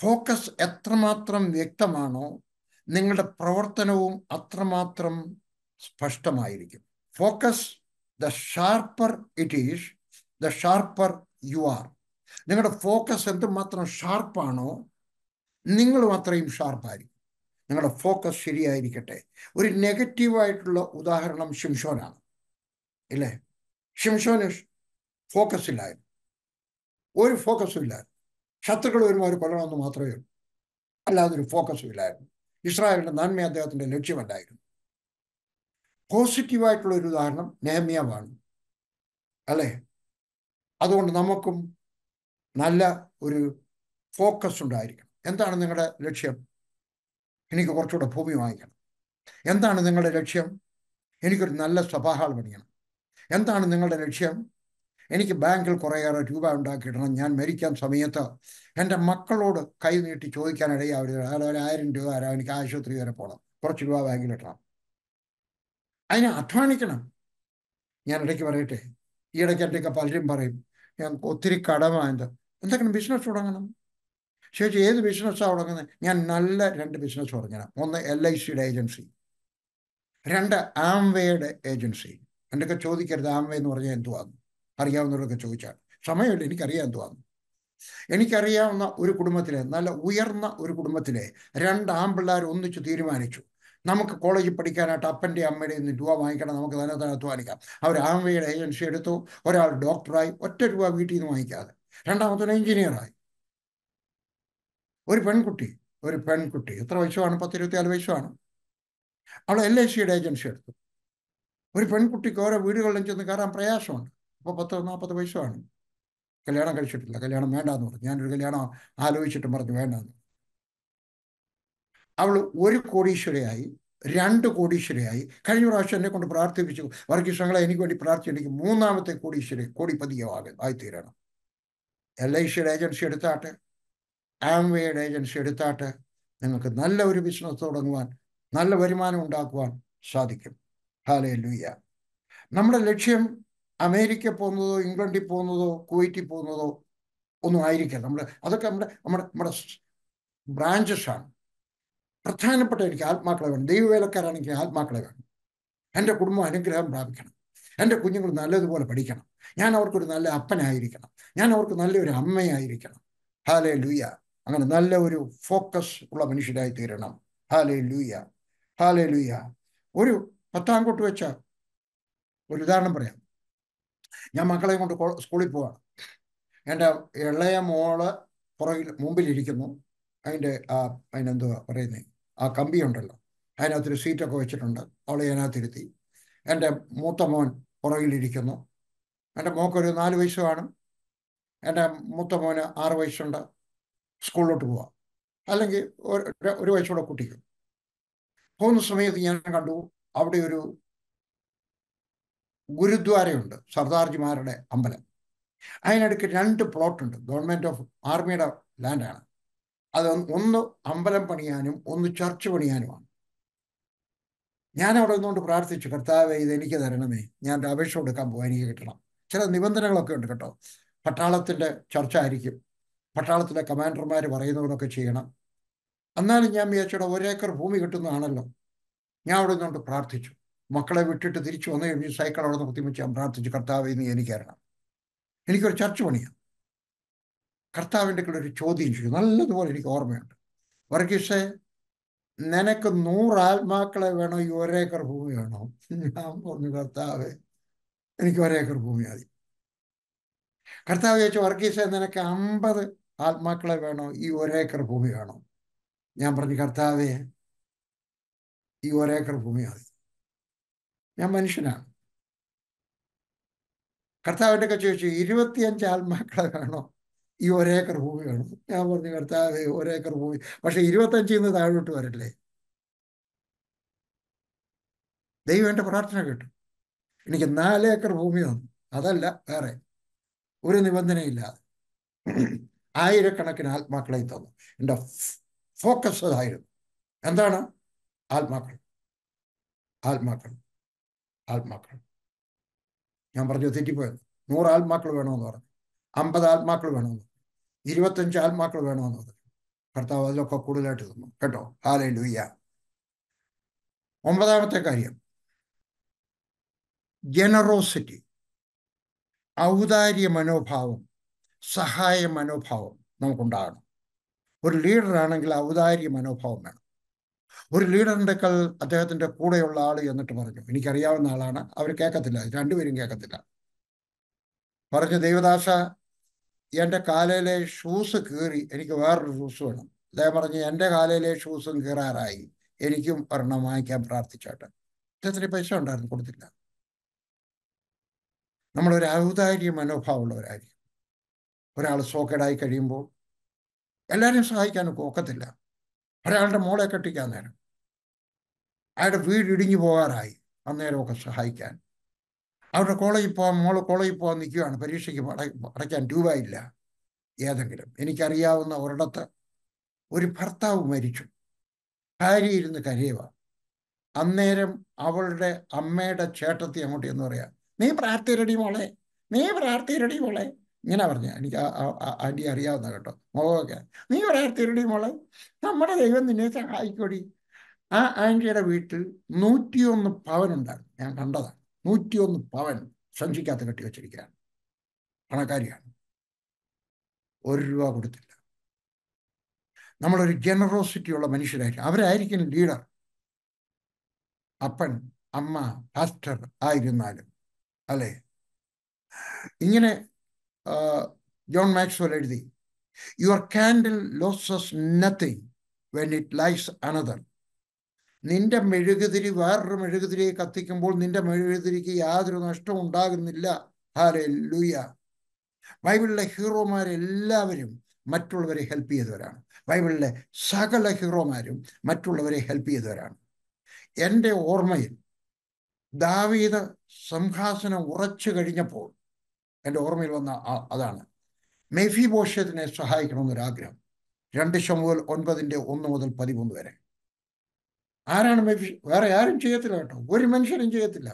ഫോക്കസ് എത്രമാത്രം വ്യക്തമാണോ നിങ്ങളുടെ പ്രവർത്തനവും അത്രമാത്രം സ്പഷ്ടമായിരിക്കും focus the sharper it is the sharper you are നിങ്ങളുടെ ഫോക്കസ് എന്തുമാത്രം ഷാർപ്പാണോ നിങ്ങൾ മാത്രയും ഷാർപ്പായിരിക്കും നിങ്ങളുടെ ഫോക്കസ് ശരിയായിരിക്കട്ടെ ഒരു നെഗറ്റീവായിട്ടുള്ള ഉദാഹരണം ഷിംഷോനാണ് ഇല്ലേ ഷിംഷോന് ഫോക്കസ് ഇല്ലായിരുന്നു ഒരു ഫോക്കസും ഇല്ലായിരുന്നു ശത്രുക്കൾ വരുമ്പോൾ അവർ കൊല്ലണമെന്ന് മാത്രമേ ഉള്ളൂ അല്ലാതൊരു ഫോക്കസും ഇല്ലായിരുന്നു ഇസ്രായേലിന്റെ നന്മ അദ്ദേഹത്തിന്റെ ലക്ഷ്യമുണ്ടായിരുന്നു പോസിറ്റീവായിട്ടുള്ള ഒരു ഉദാഹരണം നെഹമ്യാവാണ് അല്ലേ അതുകൊണ്ട് നമുക്കും നല്ല ഒരു ഫോക്കസ് ഉണ്ടായിരിക്കണം എന്താണ് നിങ്ങളുടെ ലക്ഷ്യം എനിക്ക് കുറച്ചുകൂടെ ഭൂമി വാങ്ങിക്കണം എന്താണ് നിങ്ങളുടെ ലക്ഷ്യം എനിക്കൊരു നല്ല സഭാഹാൾ പണിയണം എന്താണ് നിങ്ങളുടെ ലക്ഷ്യം എനിക്ക് ബാങ്കിൽ കുറേയേറെ രൂപ ഉണ്ടാക്കിയിടണം ഞാൻ മരിക്കാൻ സമയത്ത് എൻ്റെ മക്കളോട് കൈ നീട്ടി ചോദിക്കാനിടയാവരുത് അതായത് ഒരായിരം രൂപ തരാം എനിക്ക് ആശുപത്രി വരെ പോകണം കുറച്ച് രൂപ ബാങ്കിലിട്ടണം അതിനെ അധ്വാനിക്കണം ഞാൻ ഇടയ്ക്ക് പറയട്ടെ ഈ ഇടയ്ക്ക് എൻ്റെയൊക്കെ പലരും പറയും ഞാൻ ഒത്തിരി കടമായത് എന്തെങ്കിലും ബിസിനസ് തുടങ്ങണം ശേഷം ഏത് ബിസിനസ്സാണ് തുടങ്ങുന്നത് ഞാൻ നല്ല രണ്ട് ബിസിനസ് തുടങ്ങണം ഒന്ന് എൽ ഐ സിയുടെ ഏജൻസി രണ്ട് ആംവേയുടെ ഏജൻസി എൻ്റെയൊക്കെ ചോദിക്കരുത് ആംവേ എന്ന് പറഞ്ഞാൽ എന്തുവാന്ന് അറിയാവുന്നവരൊക്കെ ചോദിച്ചാണ് ക്ഷമയുണ്ട് എനിക്കറിയാൻ തോന്നുന്നു എനിക്കറിയാവുന്ന ഒരു കുടുംബത്തിലെ നല്ല ഉയർന്ന ഒരു കുടുംബത്തിലെ രണ്ട് ആമ്പിള്ളേർ ഒന്നിച്ച് തീരുമാനിച്ചു നമുക്ക് കോളേജിൽ പഠിക്കാനായിട്ട് അപ്പൻ്റെ അമ്മയുടെ നിന്ന് രൂപ വാങ്ങിക്കണം നമുക്ക് തന്നെ തന്നെ അധ്വാനിക്കാം അവർ ആംവയുടെ ഏജൻസി എടുത്തു ഒരാൾ ഡോക്ടറായി ഒറ്റ രൂപ വീട്ടിൽ നിന്ന് വാങ്ങിക്കാതെ രണ്ടാമത്തൊരു എഞ്ചിനീയറായി ഒരു പെൺകുട്ടി ഒരു പെൺകുട്ടി എത്ര വയസ്സുമാണ് പത്തിരുപത്തിനാല് വയസ്സുമാണ് അവൾ എൽ ഐ സിയുടെ ഏജൻസി എടുത്തു ഒരു പെൺകുട്ടിക്ക് ഓരോ വീടുകളിലും ചെന്ന് കയറാൻ പ്രയാസമുണ്ട് അപ്പോൾ പത്ത് നാൽപ്പത് വയസ്സുമാണ് കല്യാണം കഴിച്ചിട്ടില്ല കല്യാണം വേണ്ടാന്ന് പറഞ്ഞു ഞാനൊരു കല്യാണം ആലോചിച്ചിട്ടും പറഞ്ഞു വേണ്ടാന്ന് അവൾ ഒരു കോടീശ്വരയായി രണ്ട് കോടീശ്വരയായി കഴിഞ്ഞ പ്രാവശ്യം എന്നെ കൊണ്ട് പ്രാർത്ഥിപ്പിച്ചു വർഗീഷങ്ങളെ എനിക്ക് വേണ്ടി പ്രാർത്ഥിച്ചിട്ടുണ്ടെങ്കിൽ മൂന്നാമത്തെ കോടീശ്വര കോടിപ്പതിയാകും ആയിത്തീരണം എൽ ഐ സിയുടെ ഏജൻസി എടുത്താട്ട് ആംവേയുടെ ഏജൻസി എടുത്താട്ട് നിങ്ങൾക്ക് നല്ല ഒരു ബിസിനസ് തുടങ്ങുവാൻ നല്ല വരുമാനം ഉണ്ടാക്കുവാൻ സാധിക്കും ഹാലേ ലൂയ നമ്മുടെ ലക്ഷ്യം അമേരിക്ക പോകുന്നതോ ഇംഗ്ലണ്ടിൽ പോകുന്നതോ കുവൈറ്റിൽ പോകുന്നതോ ഒന്നും ആയിരിക്കില്ല നമ്മുടെ അതൊക്കെ നമ്മുടെ നമ്മുടെ നമ്മുടെ ബ്രാഞ്ചസാണ് പ്രധാനപ്പെട്ട എനിക്ക് ആത്മാക്കളെ വേണം ദൈവവേലക്കാരാണെങ്കിൽ ആത്മാക്കളെ വേണം എൻ്റെ കുടുംബം അനുഗ്രഹം പ്രാപിക്കണം എൻ്റെ കുഞ്ഞുങ്ങൾ നല്ലതുപോലെ പഠിക്കണം ഞാൻ അവർക്കൊരു നല്ല അപ്പനായിരിക്കണം ഞാൻ അവർക്ക് നല്ലൊരു അമ്മയായിരിക്കണം ഹാലേ ലൂയ അങ്ങനെ നല്ല ഒരു ഫോക്കസ് ഉള്ള മനുഷ്യരായി തീരണം ഹാലേ ലൂയ ഹാലേ ലൂയ ഒരു പത്താം വെച്ച ഒരു ഉദാഹരണം പറയാം ഞാൻ മക്കളെ കൊണ്ട് സ്കൂളിൽ പോവാണ് എൻ്റെ ഇളയ മോള് പുറകിൽ മുമ്പിലിരിക്കുന്നു അതിൻ്റെ ആ അതിനെന്തുവാ പറയുന്നത് ആ കമ്പിയുണ്ടല്ലോ അതിനകത്തൊരു സീറ്റൊക്കെ വെച്ചിട്ടുണ്ട് അവളെ അതിനകത്തിരുത്തി എൻ്റെ മൂത്ത മോൻ പുറകിലിരിക്കുന്നു എൻ്റെ മോക്കൊരു നാല് വയസ്സ് കാണും എൻ്റെ മൂത്ത മോന് ആറ് വയസ്സുണ്ട് സ്കൂളിലോട്ട് പോവാം അല്ലെങ്കിൽ ഒരു ഒരു വയസ്സോടെ കുട്ടിക്കും പോകുന്ന സമയത്ത് ഞാൻ കണ്ടു അവിടെ ഒരു ഗുരുദ്വാരയുണ്ട് സർദാർജിമാരുടെ അമ്പലം അതിനിടയ്ക്ക് രണ്ട് പ്ലോട്ടുണ്ട് ഗവൺമെന്റ് ഓഫ് ആർമിയുടെ ലാൻഡാണ് അത് ഒന്ന് അമ്പലം പണിയാനും ഒന്ന് ചർച്ച് പണിയാനുമാണ് ഞാൻ അവിടെ നിന്നുകൊണ്ട് പ്രാർത്ഥിച്ചു കർത്താവ് ഇത് എനിക്ക് തരണമേ ഞാൻ ഒരു അപേക്ഷ കൊടുക്കാൻ പോകാൻ എനിക്ക് കിട്ടണം ചില നിബന്ധനകളൊക്കെ ഉണ്ട് കേട്ടോ പട്ടാളത്തിൻ്റെ ചർച്ച ആയിരിക്കും പട്ടാളത്തിലെ കമാൻഡർമാർ പറയുന്നതൊക്കെ ചെയ്യണം എന്നാലും ഞാൻ വിചാരിച്ചോടെ ഒരേക്കർ ഭൂമി കിട്ടുന്നതാണല്ലോ ഞാൻ അവിടെ നിന്നുകൊണ്ട് പ്രാർത്ഥിച്ചു മക്കളെ വിട്ടിട്ട് തിരിച്ചു വന്നു കഴിഞ്ഞ് സൈക്കിൾ അവിടെ നിർത്തിവെച്ച് ഞാൻ പ്രാർത്ഥിച്ചു കർത്താവ് ഇന്ന് അറിയണം എനിക്കൊരു ചർച്ച പണിയാം കർത്താവിൻ്റെ കൂടെ ഒരു ചോദ്യം ചെയ്തു നല്ലതുപോലെ എനിക്ക് ഓർമ്മയുണ്ട് വർഗീസെ നിനക്ക് നൂറ് ആത്മാക്കളെ വേണോ ഈ ഒരേക്കർ ഭൂമി വേണോ ഞാൻ പറഞ്ഞു കർത്താവ് എനിക്ക് ഒരേക്കർ ഭൂമി മതി കർത്താവ് ചോദിച്ചു വർഗീസെ നിനക്ക് അമ്പത് ആത്മാക്കളെ വേണോ ഈ ഒരേക്കർ ഭൂമി വേണോ ഞാൻ പറഞ്ഞു കർത്താവേ ഈ ഒരേക്കർ ഭൂമി മതി ഞാൻ മനുഷ്യനാണ് കർത്താവിൻ്റെയൊക്കെ ചോദിച്ചു ഇരുപത്തിയഞ്ച് ആത്മാക്കളെ വേണോ ഈ ഒരേക്കർ ഭൂമി വേണം ഞാൻ പറഞ്ഞു കർത്താവ് ഒരേക്കർ ഭൂമി പക്ഷെ ഇരുപത്തഞ്ചിൽ നിന്ന് താഴോട്ട് വരല്ലേ ദൈവം പ്രാർത്ഥന കേട്ടു എനിക്ക് നാല് ഏക്കർ ഭൂമി വന്നു അതല്ല വേറെ ഒരു നിബന്ധനയില്ലാതെ ആയിരക്കണക്കിന് ആത്മാക്കളെ തന്നു എൻ്റെ ഫോക്കസ് അതായിരുന്നു എന്താണ് ആത്മാക്കൾ ആത്മാക്കൾ ആത്മാക്കൾ ഞാൻ പറഞ്ഞു തെറ്റിപ്പോയത് നൂറ് ആത്മാക്കൾ വേണമെന്ന് പറഞ്ഞു അമ്പത് ആത്മാക്കൾ വേണമെന്ന് ഇരുപത്തഞ്ച് ആത്മാക്കൾ വേണമെന്ന് പറഞ്ഞു കർത്താവ് അതിലൊക്കെ കൂടുതലായിട്ട് തന്നു കേട്ടോ ഹാലേ ലൂയ്യ ഒമ്പതാമത്തെ കാര്യം ജനറോസിറ്റി ഔദാര്യ മനോഭാവം സഹായ മനോഭാവം നമുക്കുണ്ടാകണം ഒരു ലീഡറാണെങ്കിൽ ഔദാര്യ മനോഭാവം വേണം ഒരു ലീഡറിൻ്റെക്കൽ അദ്ദേഹത്തിൻ്റെ കൂടെയുള്ള ആൾ എന്നിട്ട് പറഞ്ഞു എനിക്കറിയാവുന്ന ആളാണ് അവർ കേൾക്കത്തില്ല രണ്ടുപേരും കേൾക്കത്തില്ല പറഞ്ഞു ദേവദാസ എൻ്റെ കാലയിലെ ഷൂസ് കീറി എനിക്ക് വേറൊരു ഷൂസ് വേണം അദ്ദേഹം പറഞ്ഞു എൻ്റെ കാലയിലെ ഷൂസും കീറാറായി എനിക്കും ഒരെണ്ണം വാങ്ങിക്കാൻ പ്രാർത്ഥിച്ചോട്ടെ അദ്ദേഹത്തിന് പൈസ ഉണ്ടായിരുന്നു കൊടുത്തില്ല നമ്മളൊരു ഔദാര്യ മനോഭാവമുള്ളവരായിരിക്കും ഒരാൾ സോക്കേഡായി കഴിയുമ്പോൾ എല്ലാവരെയും സഹായിക്കാൻ ഒക്കത്തില്ല അയാളുടെ മോളെ കെട്ടിക്കാൻ നേരം അയാളുടെ വീട് ഇടിഞ്ഞു പോകാറായി അന്നേരമൊക്കെ സഹായിക്കാൻ അവരുടെ കോളേജിൽ പോകാൻ മോള് കോളേജിൽ പോകാൻ നിൽക്കുകയാണ് പരീക്ഷയ്ക്ക് അടയ്ക്കാൻ രൂപ ഇല്ല ഏതെങ്കിലും എനിക്കറിയാവുന്ന ഒരിടത്ത് ഒരു ഭർത്താവ് മരിച്ചു ഭാര്യ ഇരുന്ന് കരയുക അന്നേരം അവളുടെ അമ്മയുടെ ചേട്ടത്തി അങ്ങോട്ട് എന്ന് പറയാം നീ പ്രാർത്ഥിരടി മോളെ നീ പ്രാർത്ഥിരടി മോളെ ഇങ്ങനെ പറഞ്ഞ എനിക്ക് അടി അറിയാവുന്ന കേട്ടോ മോഹമൊക്കെ നീ പറയാൻ തിരുടി മോളെ നമ്മുടെ ദൈവം നിന്നെ സഹായിക്കോടി ആ ആൻറ്റിയുടെ വീട്ടിൽ നൂറ്റിയൊന്ന് ഉണ്ടായിരുന്നു ഞാൻ കണ്ടതാണ് നൂറ്റിയൊന്ന് പവൻ സഞ്ചിക്കാത്ത കെട്ടി വെച്ചിരിക്കുകയാണ് പണക്കാരിയാണ് ഒരു രൂപ കൊടുത്തില്ല നമ്മളൊരു ജനറോസിറ്റിയുള്ള മനുഷ്യരായിരിക്കും അവരായിരിക്കും ലീഡർ അപ്പൻ അമ്മ പാസ്റ്റർ ആയിരുന്നാലും അല്ലേ ഇങ്ങനെ ജോൺ uh, മാക്സ്വൽ എഴുതി your candle loses nothing when it lies another നിന്റെ മെഴുകുതിരി വേറൊരു മെഴുകുതിരിയെ കത്തിക്കുമ്പോൾ നിന്റെ മെഴുകുതിരിക്ക് യാതൊരു നഷ്ടവും ഉണ്ടാകുന്നില്ല ഹാലെ ലൂയ ബൈബിളിലെ ഹീറോമാരെല്ലാവരും മറ്റുള്ളവരെ ഹെൽപ്പ് ചെയ്തവരാണ് ബൈബിളിലെ സകല ഹീറോമാരും മറ്റുള്ളവരെ ഹെൽപ്പ് ചെയ്തവരാണ് എൻ്റെ ഓർമ്മയിൽ ദാവീദ് സിംഹാസനം ഉറച്ചു കഴിഞ്ഞപ്പോൾ എൻ്റെ ഓർമ്മയിൽ വന്ന അതാണ് മെഫി ബോഷ്യത്തിനെ സഹായിക്കണമെന്നൊരാഗ്രഹം രണ്ട് ശമുവൽ ഒൻപതിൻ്റെ ഒന്ന് മുതൽ പതിമൂന്ന് വരെ ആരാണ് മെഫി വേറെ ആരും ചെയ്യത്തില്ല കേട്ടോ ഒരു മനുഷ്യരും ചെയ്യത്തില്ല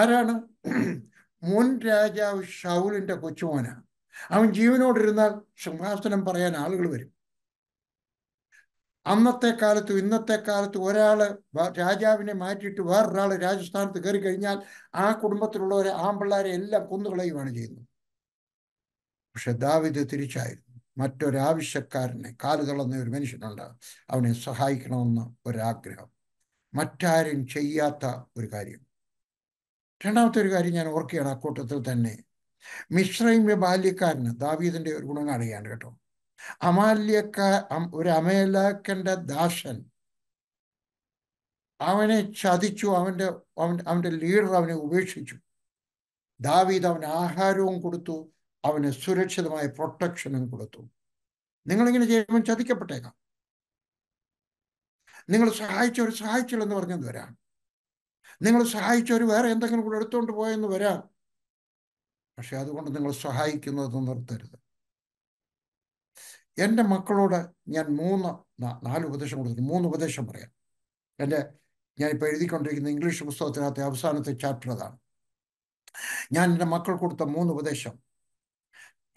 ആരാണ് മുൻ രാജാവ് ഷൗലിൻ്റെ കൊച്ചുമോനാണ് അവൻ ജീവനോടിരുന്നാൽ സിംഹാസനം പറയാൻ ആളുകൾ വരും അന്നത്തെ കാലത്തും ഇന്നത്തെ കാലത്തും ഒരാൾ രാജാവിനെ മാറ്റിയിട്ട് വേറൊരാൾ രാജസ്ഥാനത്ത് കയറി കഴിഞ്ഞാൽ ആ കുടുംബത്തിലുള്ളവരെ ആമ്പിള്ളാരെ എല്ലാം കൊന്നുകളയുകയാണ് ചെയ്യുന്നത് പക്ഷെ ദാവിദ് തിരിച്ചായിരുന്നു മറ്റൊരാവശ്യക്കാരനെ കാല് തളർന്ന ഒരു മനുഷ്യനുണ്ട് അവനെ സഹായിക്കണമെന്ന് ഒരാഗ്രഹം മറ്റാരും ചെയ്യാത്ത ഒരു കാര്യം രണ്ടാമത്തെ ഒരു കാര്യം ഞാൻ ഓർക്കുകയാണ് അക്കൂട്ടത്തിൽ തന്നെ മിശ്രയും ബാല്യക്കാരന് ദാവീദിന്റെ ഒരു ഗുണം അറിയാണ് കേട്ടോ അമാല്യക്കാ ഒരു അമേലാക്കന്റെ ദാശൻ അവനെ ചതിച്ചു അവൻ്റെ അവൻ അവൻ്റെ ലീഡർ അവനെ ഉപേക്ഷിച്ചു ദാവീദ് അവന് ആഹാരവും കൊടുത്തു അവന് സുരക്ഷിതമായ പ്രൊട്ടക്ഷനും കൊടുത്തു നിങ്ങളിങ്ങനെ ചെയ്യുമ്പോൾ ചതിക്കപ്പെട്ടേക്കാം നിങ്ങൾ സഹായിച്ചവർ സഹായിച്ചില്ലെന്ന് പറഞ്ഞെന്ന് വരാം നിങ്ങൾ സഹായിച്ചവർ വേറെ എന്തെങ്കിലും കൂടെ എടുത്തുകൊണ്ട് പോയെന്ന് വരാം പക്ഷെ അതുകൊണ്ട് നിങ്ങൾ സഹായിക്കുന്നതൊന്നും നിർത്തരുത് എൻ്റെ മക്കളോട് ഞാൻ മൂന്ന് നാല് ഉപദേശം കൊടുത്തു മൂന്ന് ഉപദേശം പറയാം എൻ്റെ ഞാനിപ്പോൾ എഴുതിക്കൊണ്ടിരിക്കുന്ന ഇംഗ്ലീഷ് പുസ്തകത്തിനകത്തെ അവസാനത്തെ ചാപ്റ്റർ അതാണ് ഞാൻ എൻ്റെ മക്കൾ കൊടുത്ത മൂന്ന് ഉപദേശം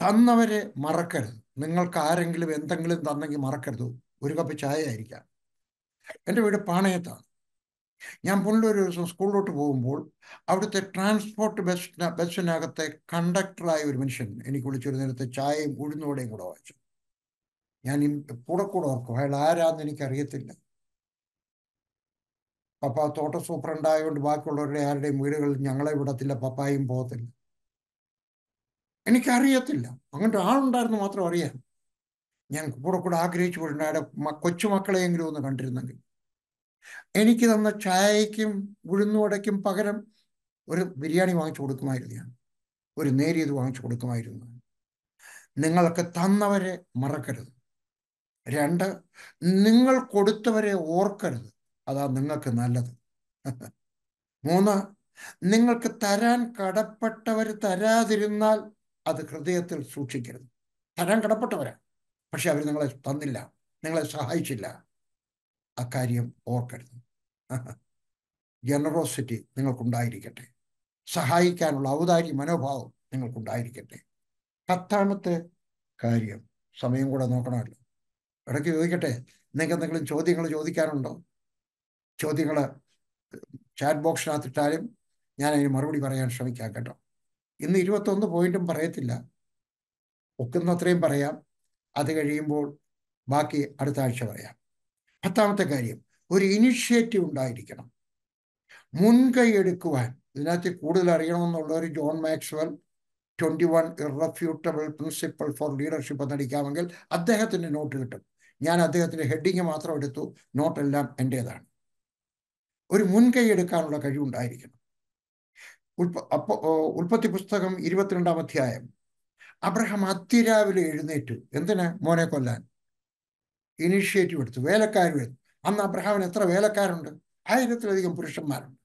തന്നവരെ മറക്കരുത് നിങ്ങൾക്ക് ആരെങ്കിലും എന്തെങ്കിലും തന്നെങ്കിൽ മറക്കരുത് ഒരു കപ്പ് ചായ ആയിരിക്കാം എൻ്റെ വീട് പാണയത്താണ് ഞാൻ പുനലൂർ ഒരു ദിവസം സ്കൂളിലോട്ട് പോകുമ്പോൾ അവിടുത്തെ ട്രാൻസ്പോർട്ട് ബസ് ബസ്സിനകത്തെ കണ്ടക്ടറായ ഒരു മനുഷ്യൻ എനിക്ക് വിളിച്ചൊരു നേരത്തെ ചായയും ഉഴുന്നോടെയും കൂടെ വായിച്ചു ഞാൻ കൂടെ കൂടെ ഓർക്കും അയാൾ ആരാന്ന് എനിക്കറിയത്തില്ല പപ്പ തോട്ട സൂപ്രണ്ടായതുകൊണ്ട് ബാക്കിയുള്ളവരുടെ ആരുടെയും വീടുകളിൽ ഞങ്ങളെ വിടത്തില്ല പപ്പായും പോകത്തില്ല എനിക്കറിയത്തില്ല അങ്ങനത്തെ ആളുണ്ടായിരുന്നു മാത്രം അറിയാം ഞാൻ കൂടെ കൂടെ ആഗ്രഹിച്ചു പോയിട്ടുണ്ട് അയാളുടെ കൊച്ചുമക്കളെയെങ്കിലും ഒന്ന് കണ്ടിരുന്നെങ്കിൽ എനിക്ക് തന്ന ചായയ്ക്കും ഉഴുന്നുവടയ്ക്കും പകരം ഒരു ബിരിയാണി വാങ്ങിച്ചു കൊടുക്കുമായിരുന്നു ഞാൻ ഒരു നേരിയത് വാങ്ങിച്ചു കൊടുക്കുമായിരുന്നു നിങ്ങൾക്ക് തന്നവരെ മറക്കരുത് രണ്ട് നിങ്ങൾ കൊടുത്തവരെ ഓർക്കരുത് അതാ നിങ്ങൾക്ക് നല്ലത് മൂന്ന് നിങ്ങൾക്ക് തരാൻ കടപ്പെട്ടവർ തരാതിരുന്നാൽ അത് ഹൃദയത്തിൽ സൂക്ഷിക്കരുത് തരാൻ കടപ്പെട്ടവരാ പക്ഷെ അവർ നിങ്ങളെ തന്നില്ല നിങ്ങളെ സഹായിച്ചില്ല അക്കാര്യം ഓർക്കരുത് ജനറോസിറ്റി നിങ്ങൾക്കുണ്ടായിരിക്കട്ടെ സഹായിക്കാനുള്ള ഔദാര്യ മനോഭാവം നിങ്ങൾക്കുണ്ടായിരിക്കട്ടെ പത്താമത്തെ കാര്യം സമയം കൂടെ നോക്കണമല്ലോ ഇടയ്ക്ക് ചോദിക്കട്ടെ നിങ്ങൾക്ക് എന്തെങ്കിലും ചോദ്യങ്ങൾ ചോദിക്കാറുണ്ടോ ചോദ്യങ്ങൾ ചാറ്റ് ബോക്സിനകത്തിട്ടാലും ഞാൻ അതിന് മറുപടി പറയാൻ ശ്രമിക്കാം കേട്ടോ ഇന്ന് ഇരുപത്തൊന്ന് പോയിന്റും പറയത്തില്ല ഒക്കുന്നത്രയും പറയാം അത് കഴിയുമ്പോൾ ബാക്കി അടുത്ത ആഴ്ച പറയാം പത്താമത്തെ കാര്യം ഒരു ഇനിഷ്യേറ്റീവ് ഉണ്ടായിരിക്കണം മുൻകൈ എടുക്കുവാൻ ഇതിനകത്ത് കൂടുതൽ ഒരു John Maxwell twenty one irrefutable principle for leadership എന്നടിക്കാമെങ്കിൽ അദ്ദേഹത്തിൻ്റെ നോട്ട് കിട്ടും ഞാൻ അദ്ദേഹത്തിൻ്റെ ഹെഡിങ് മാത്രം എടുത്തു നോട്ടെല്ലാം എൻ്റേതാണ് ഒരു മുൻകൈ എടുക്കാനുള്ള കഴിവുണ്ടായിരിക്കണം ഉൽപ്പ അപ്പോ ഉൽപ്പത്തി പുസ്തകം ഇരുപത്തിരണ്ടാം അധ്യായം അബ്രഹാം അതിരാവിലെ എഴുന്നേറ്റു എന്തിനാ മോനെ കൊല്ലാൻ ഇനീഷ്യേറ്റീവ് എടുത്തു വേലക്കാരും എടുത്തു അന്ന് അബ്രഹാമിന് എത്ര വേലക്കാരുണ്ട് ആയിരത്തിലധികം പുരുഷന്മാരുണ്ട്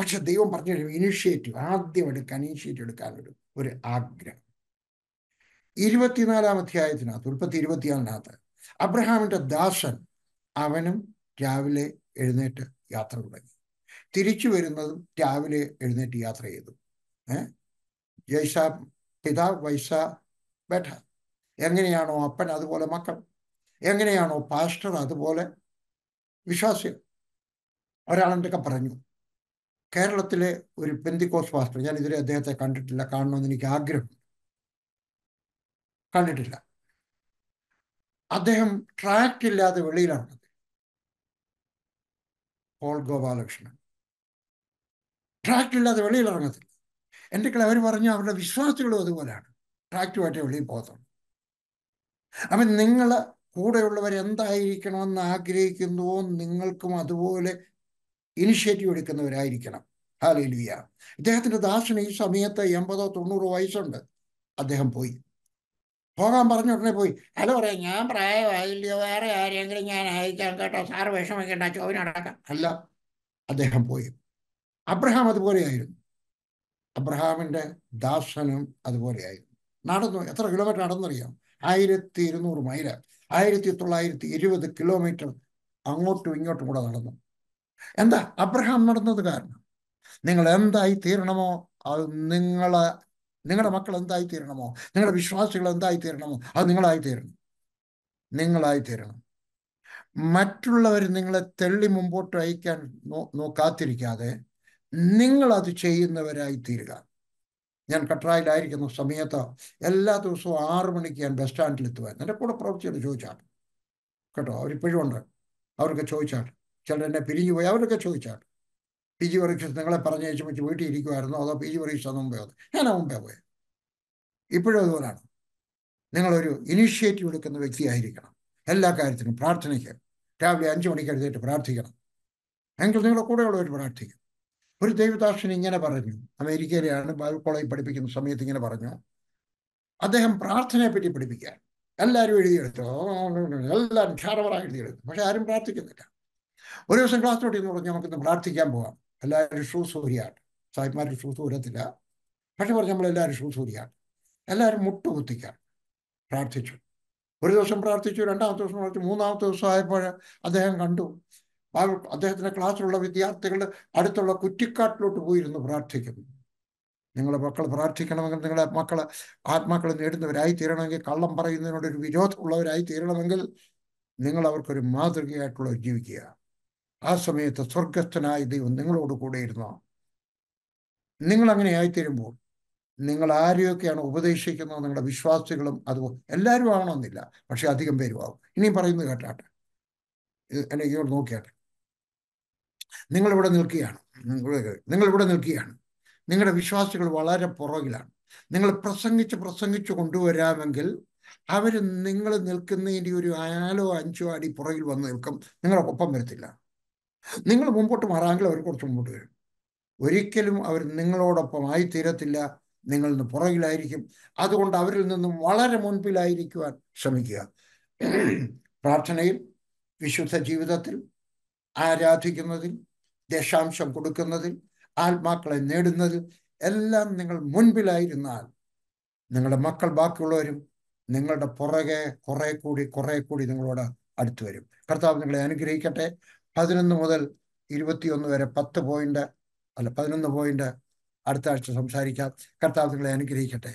പക്ഷെ ദൈവം പറഞ്ഞു കഴിയും ഇനീഷ്യേറ്റീവ് ആദ്യം എടുക്കാൻ ഇനീഷ്യേറ്റീവ് എടുക്കാൻ ഒരു ഒരു ആഗ്രഹം ഇരുപത്തിനാലാം അധ്യായത്തിനകത്ത് ഉൽപ്പത്തി ഇരുപത്തിനാലിനകത്ത് അബ്രഹാമിൻ്റെ ദാസൻ അവനും രാവിലെ എഴുന്നേറ്റ് യാത്ര തുടങ്ങി തിരിച്ചു വരുന്നതും രാവിലെ എഴുന്നേറ്റ് യാത്ര ചെയ്തു ഏഹ് ജൈസ പിതാ വൈസ ബേഠ എങ്ങനെയാണോ അപ്പൻ അതുപോലെ മക്കൾ എങ്ങനെയാണോ പാസ്റ്റർ അതുപോലെ വിശ്വാസികൾ ഒരാളെന്തൊക്കെ പറഞ്ഞു കേരളത്തിലെ ഒരു പെന്തിക്കോസ് പാസ്റ്റർ ഞാൻ ഇതുവരെ അദ്ദേഹത്തെ കണ്ടിട്ടില്ല കാണണമെന്ന് എനിക്ക് ആഗ്രഹം കണ്ടിട്ടില്ല അദ്ദേഹം ട്രാക്ക് ഇല്ലാതെ വെളിയിലാണ് പോൾ ഗോപാലകൃഷ്ണൻ ട്രാക്ക് ഇല്ലാതെ വെളിയിൽ ഇറങ്ങത്തില്ല എൻ്റെ കളി അവർ പറഞ്ഞു അവരുടെ വിശ്വാസികളും അതുപോലെയാണ് ട്രാക്റ്റുമായിട്ട് വെളിയിൽ പോകത്തുള്ളു അപ്പം നിങ്ങൾ കൂടെയുള്ളവർ എന്തായിരിക്കണമെന്ന് ആഗ്രഹിക്കുന്നുവോ നിങ്ങൾക്കും അതുപോലെ ഇനിഷ്യേറ്റീവ് എടുക്കുന്നവരായിരിക്കണം ഹാലിയ ഇദ്ദേഹത്തിൻ്റെ ദാസന് ഈ സമയത്ത് എൺപതോ തൊണ്ണൂറോ വയസ്സുണ്ട് അദ്ദേഹം പോയി പോകാൻ പറഞ്ഞ ഉടനെ പോയി അല്ല പറയാം ഞാൻ പ്രായമായില്ലയോ വേറെ ആരെങ്കിലും ഞാൻ അയക്കാം കേട്ടോ സാറ് വിഷമിക്കേണ്ട ചോദ്യം അടക്കാം അല്ല അദ്ദേഹം പോയി അബ്രഹാം അതുപോലെയായിരുന്നു അബ്രഹാമിൻ്റെ ദാസനും അതുപോലെയായിരുന്നു നടന്നു എത്ര കിലോമീറ്റർ നടന്നറിയാം ആയിരത്തി ഇരുന്നൂറ് മൈല് ആയിരത്തി തൊള്ളായിരത്തി ഇരുപത് കിലോമീറ്റർ അങ്ങോട്ടും ഇങ്ങോട്ടും കൂടെ നടന്നു എന്താ അബ്രഹാം നടന്നത് കാരണം നിങ്ങൾ എന്തായി തീരണമോ അത് നിങ്ങളെ നിങ്ങളുടെ മക്കൾ എന്തായി തീരണമോ നിങ്ങളുടെ വിശ്വാസികൾ എന്തായി തീരണമോ അത് നിങ്ങളായി തീരണം നിങ്ങളായി തീരണം മറ്റുള്ളവർ നിങ്ങളെ തെള്ളി മുമ്പോട്ട് അയക്കാൻ നോ കാത്തിരിക്കാതെ നിങ്ങളത് ചെയ്യുന്നവരായി തീരുക ഞാൻ കട്രായിലായിരിക്കുന്ന സമയത്ത് എല്ലാ ദിവസവും ആറു മണിക്ക് ഞാൻ ബസ് സ്റ്റാൻഡിൽ എത്തുമായിരുന്നു എൻ്റെ കൂടെ പ്രവർത്തിച്ചത് ചോദിച്ചാൽ കേട്ടോ അവരിപ്പോഴും ഉണ്ട് അവരൊക്കെ ചോദിച്ചാൽ ചിലർ എന്നെ പിരിഞ്ഞു പോയി അവരൊക്കെ ചോദിച്ചാണ് പി ജി പരീക്ഷ നിങ്ങളെ പറഞ്ഞയച്ച് വെച്ച് വീട്ടിൽ ഇരിക്കുമായിരുന്നു അതോ പി ജി പരീക്ഷ മുമ്പേ വന്നു ഞാൻ മുമ്പേ പോയത് ഇപ്പോഴും അതുപോലാണ് നിങ്ങളൊരു ഇനീഷ്യേറ്റീവ് എടുക്കുന്ന വ്യക്തിയായിരിക്കണം എല്ലാ കാര്യത്തിനും പ്രാർത്ഥനയ്ക്ക് രാവിലെ അഞ്ച് മണിക്ക് എഴുതിയിട്ട് പ്രാർത്ഥിക്കണം എങ്കിൽ നിങ്ങളുടെ കൂടെയുള്ളവർ പ്രാർത്ഥിക്കും ഒരു ദൈവദാക്ഷൻ ഇങ്ങനെ പറഞ്ഞു അമേരിക്കയിലാണ് ബൈബിൾ കോളേജ് പഠിപ്പിക്കുന്ന സമയത്ത് ഇങ്ങനെ പറഞ്ഞു അദ്ദേഹം പ്രാർത്ഥനയെ പറ്റി പഠിപ്പിക്കാൻ എല്ലാവരും എഴുതിയെടുത്തു എല്ലാവരും ക്ഷാറവറ എഴുതിയെടുത്തു പക്ഷെ ആരും പ്രാർത്ഥിക്കുന്നില്ല ഒരു ദിവസം ക്ലാസ് തൊട്ടി എന്ന് പറഞ്ഞ് നമുക്കിന്ന് പ്രാർത്ഥിക്കാൻ പോകാം എല്ലാവരും ഋഷു സൂര്യാണ് സായിമാർ ഋഷു സൂര്യത്തില്ല പക്ഷെ പറഞ്ഞ് നമ്മളെല്ലാവരും ഋഷു സൂര്യാണ് എല്ലാവരും മുട്ടുകുത്തിക്കാണ് പ്രാർത്ഥിച്ചു ഒരു ദിവസം പ്രാർത്ഥിച്ചു രണ്ടാമത്തെ ദിവസം പ്രാർത്ഥിച്ചു മൂന്നാമത്തെ ദിവസം ആയപ്പോൾ അദ്ദേഹം കണ്ടു അദ്ദേഹത്തിൻ്റെ ക്ലാസ്സിലുള്ള വിദ്യാർത്ഥികൾ അടുത്തുള്ള കുറ്റിക്കാട്ടിലോട്ട് പോയിരുന്നു പ്രാർത്ഥിക്കുന്നു നിങ്ങളെ മക്കൾ പ്രാർത്ഥിക്കണമെങ്കിൽ നിങ്ങളുടെ മക്കൾ ആത്മാക്കൾ നേടുന്നവരായി തീരണമെങ്കിൽ കള്ളം പറയുന്നതിനോടൊരു വിരോധമുള്ളവരായി തീരണമെങ്കിൽ നിങ്ങൾ അവർക്കൊരു മാതൃകയായിട്ടുള്ള ജീവിക്കുക ആ സമയത്ത് സ്വർഗസ്ഥനായ ദൈവം നിങ്ങളോട് കൂടെ ഇരുന്നു നിങ്ങൾ അങ്ങനെ ആയിത്തീരുമ്പോൾ നിങ്ങൾ ആരെയൊക്കെയാണ് ഉപദേശിക്കുന്നത് നിങ്ങളുടെ വിശ്വാസികളും അത് എല്ലാവരും ആവണമെന്നില്ല പക്ഷെ അധികം പേരും ആവും ഇനിയും പറയുന്നത് കേട്ടാട്ടെ എന്നെ ഇങ്ങോട്ട് നോക്കിയാട്ടെ നിങ്ങളിവിടെ നിൽക്കുകയാണ് നിങ്ങളിവിടെ നിൽക്കുകയാണ് നിങ്ങളുടെ വിശ്വാസികൾ വളരെ പുറകിലാണ് നിങ്ങൾ പ്രസംഗിച്ച് പ്രസംഗിച്ച് കൊണ്ടുവരാമെങ്കിൽ അവർ നിങ്ങൾ നിൽക്കുന്നതിൻ്റെ ഒരു ആലോ അഞ്ചോ അടി പുറകിൽ വന്ന് നിൽക്കും നിങ്ങളൊപ്പം വരത്തില്ല നിങ്ങൾ മുമ്പോട്ട് മാറാമെങ്കിൽ അവർ കുറച്ച് മുമ്പോട്ട് വരും ഒരിക്കലും അവർ നിങ്ങളോടൊപ്പം ആയിത്തീരത്തില്ല നിങ്ങളിൽ നിന്ന് പുറകിലായിരിക്കും അതുകൊണ്ട് അവരിൽ നിന്നും വളരെ മുൻപിലായിരിക്കുവാൻ ശ്രമിക്കുക പ്രാർത്ഥനയിൽ വിശുദ്ധ ജീവിതത്തിൽ ആരാധിക്കുന്നതിൽ ദശാംശം കൊടുക്കുന്നതിൽ ആത്മാക്കളെ നേടുന്നതിൽ എല്ലാം നിങ്ങൾ മുൻപിലായിരുന്നാൽ നിങ്ങളുടെ മക്കൾ ബാക്കിയുള്ളവരും നിങ്ങളുടെ പുറകെ കുറെ കൂടി കുറെ കൂടി നിങ്ങളോട് അടുത്തു വരും കർത്താവ് നിങ്ങളെ അനുഗ്രഹിക്കട്ടെ പതിനൊന്ന് മുതൽ ഇരുപത്തിയൊന്ന് വരെ പത്ത് പോയിന്റ് അല്ല പതിനൊന്ന് പോയിന്റ് അടുത്ത ആഴ്ച സംസാരിക്കാം കർത്താവ് നിങ്ങളെ അനുഗ്രഹിക്കട്ടെ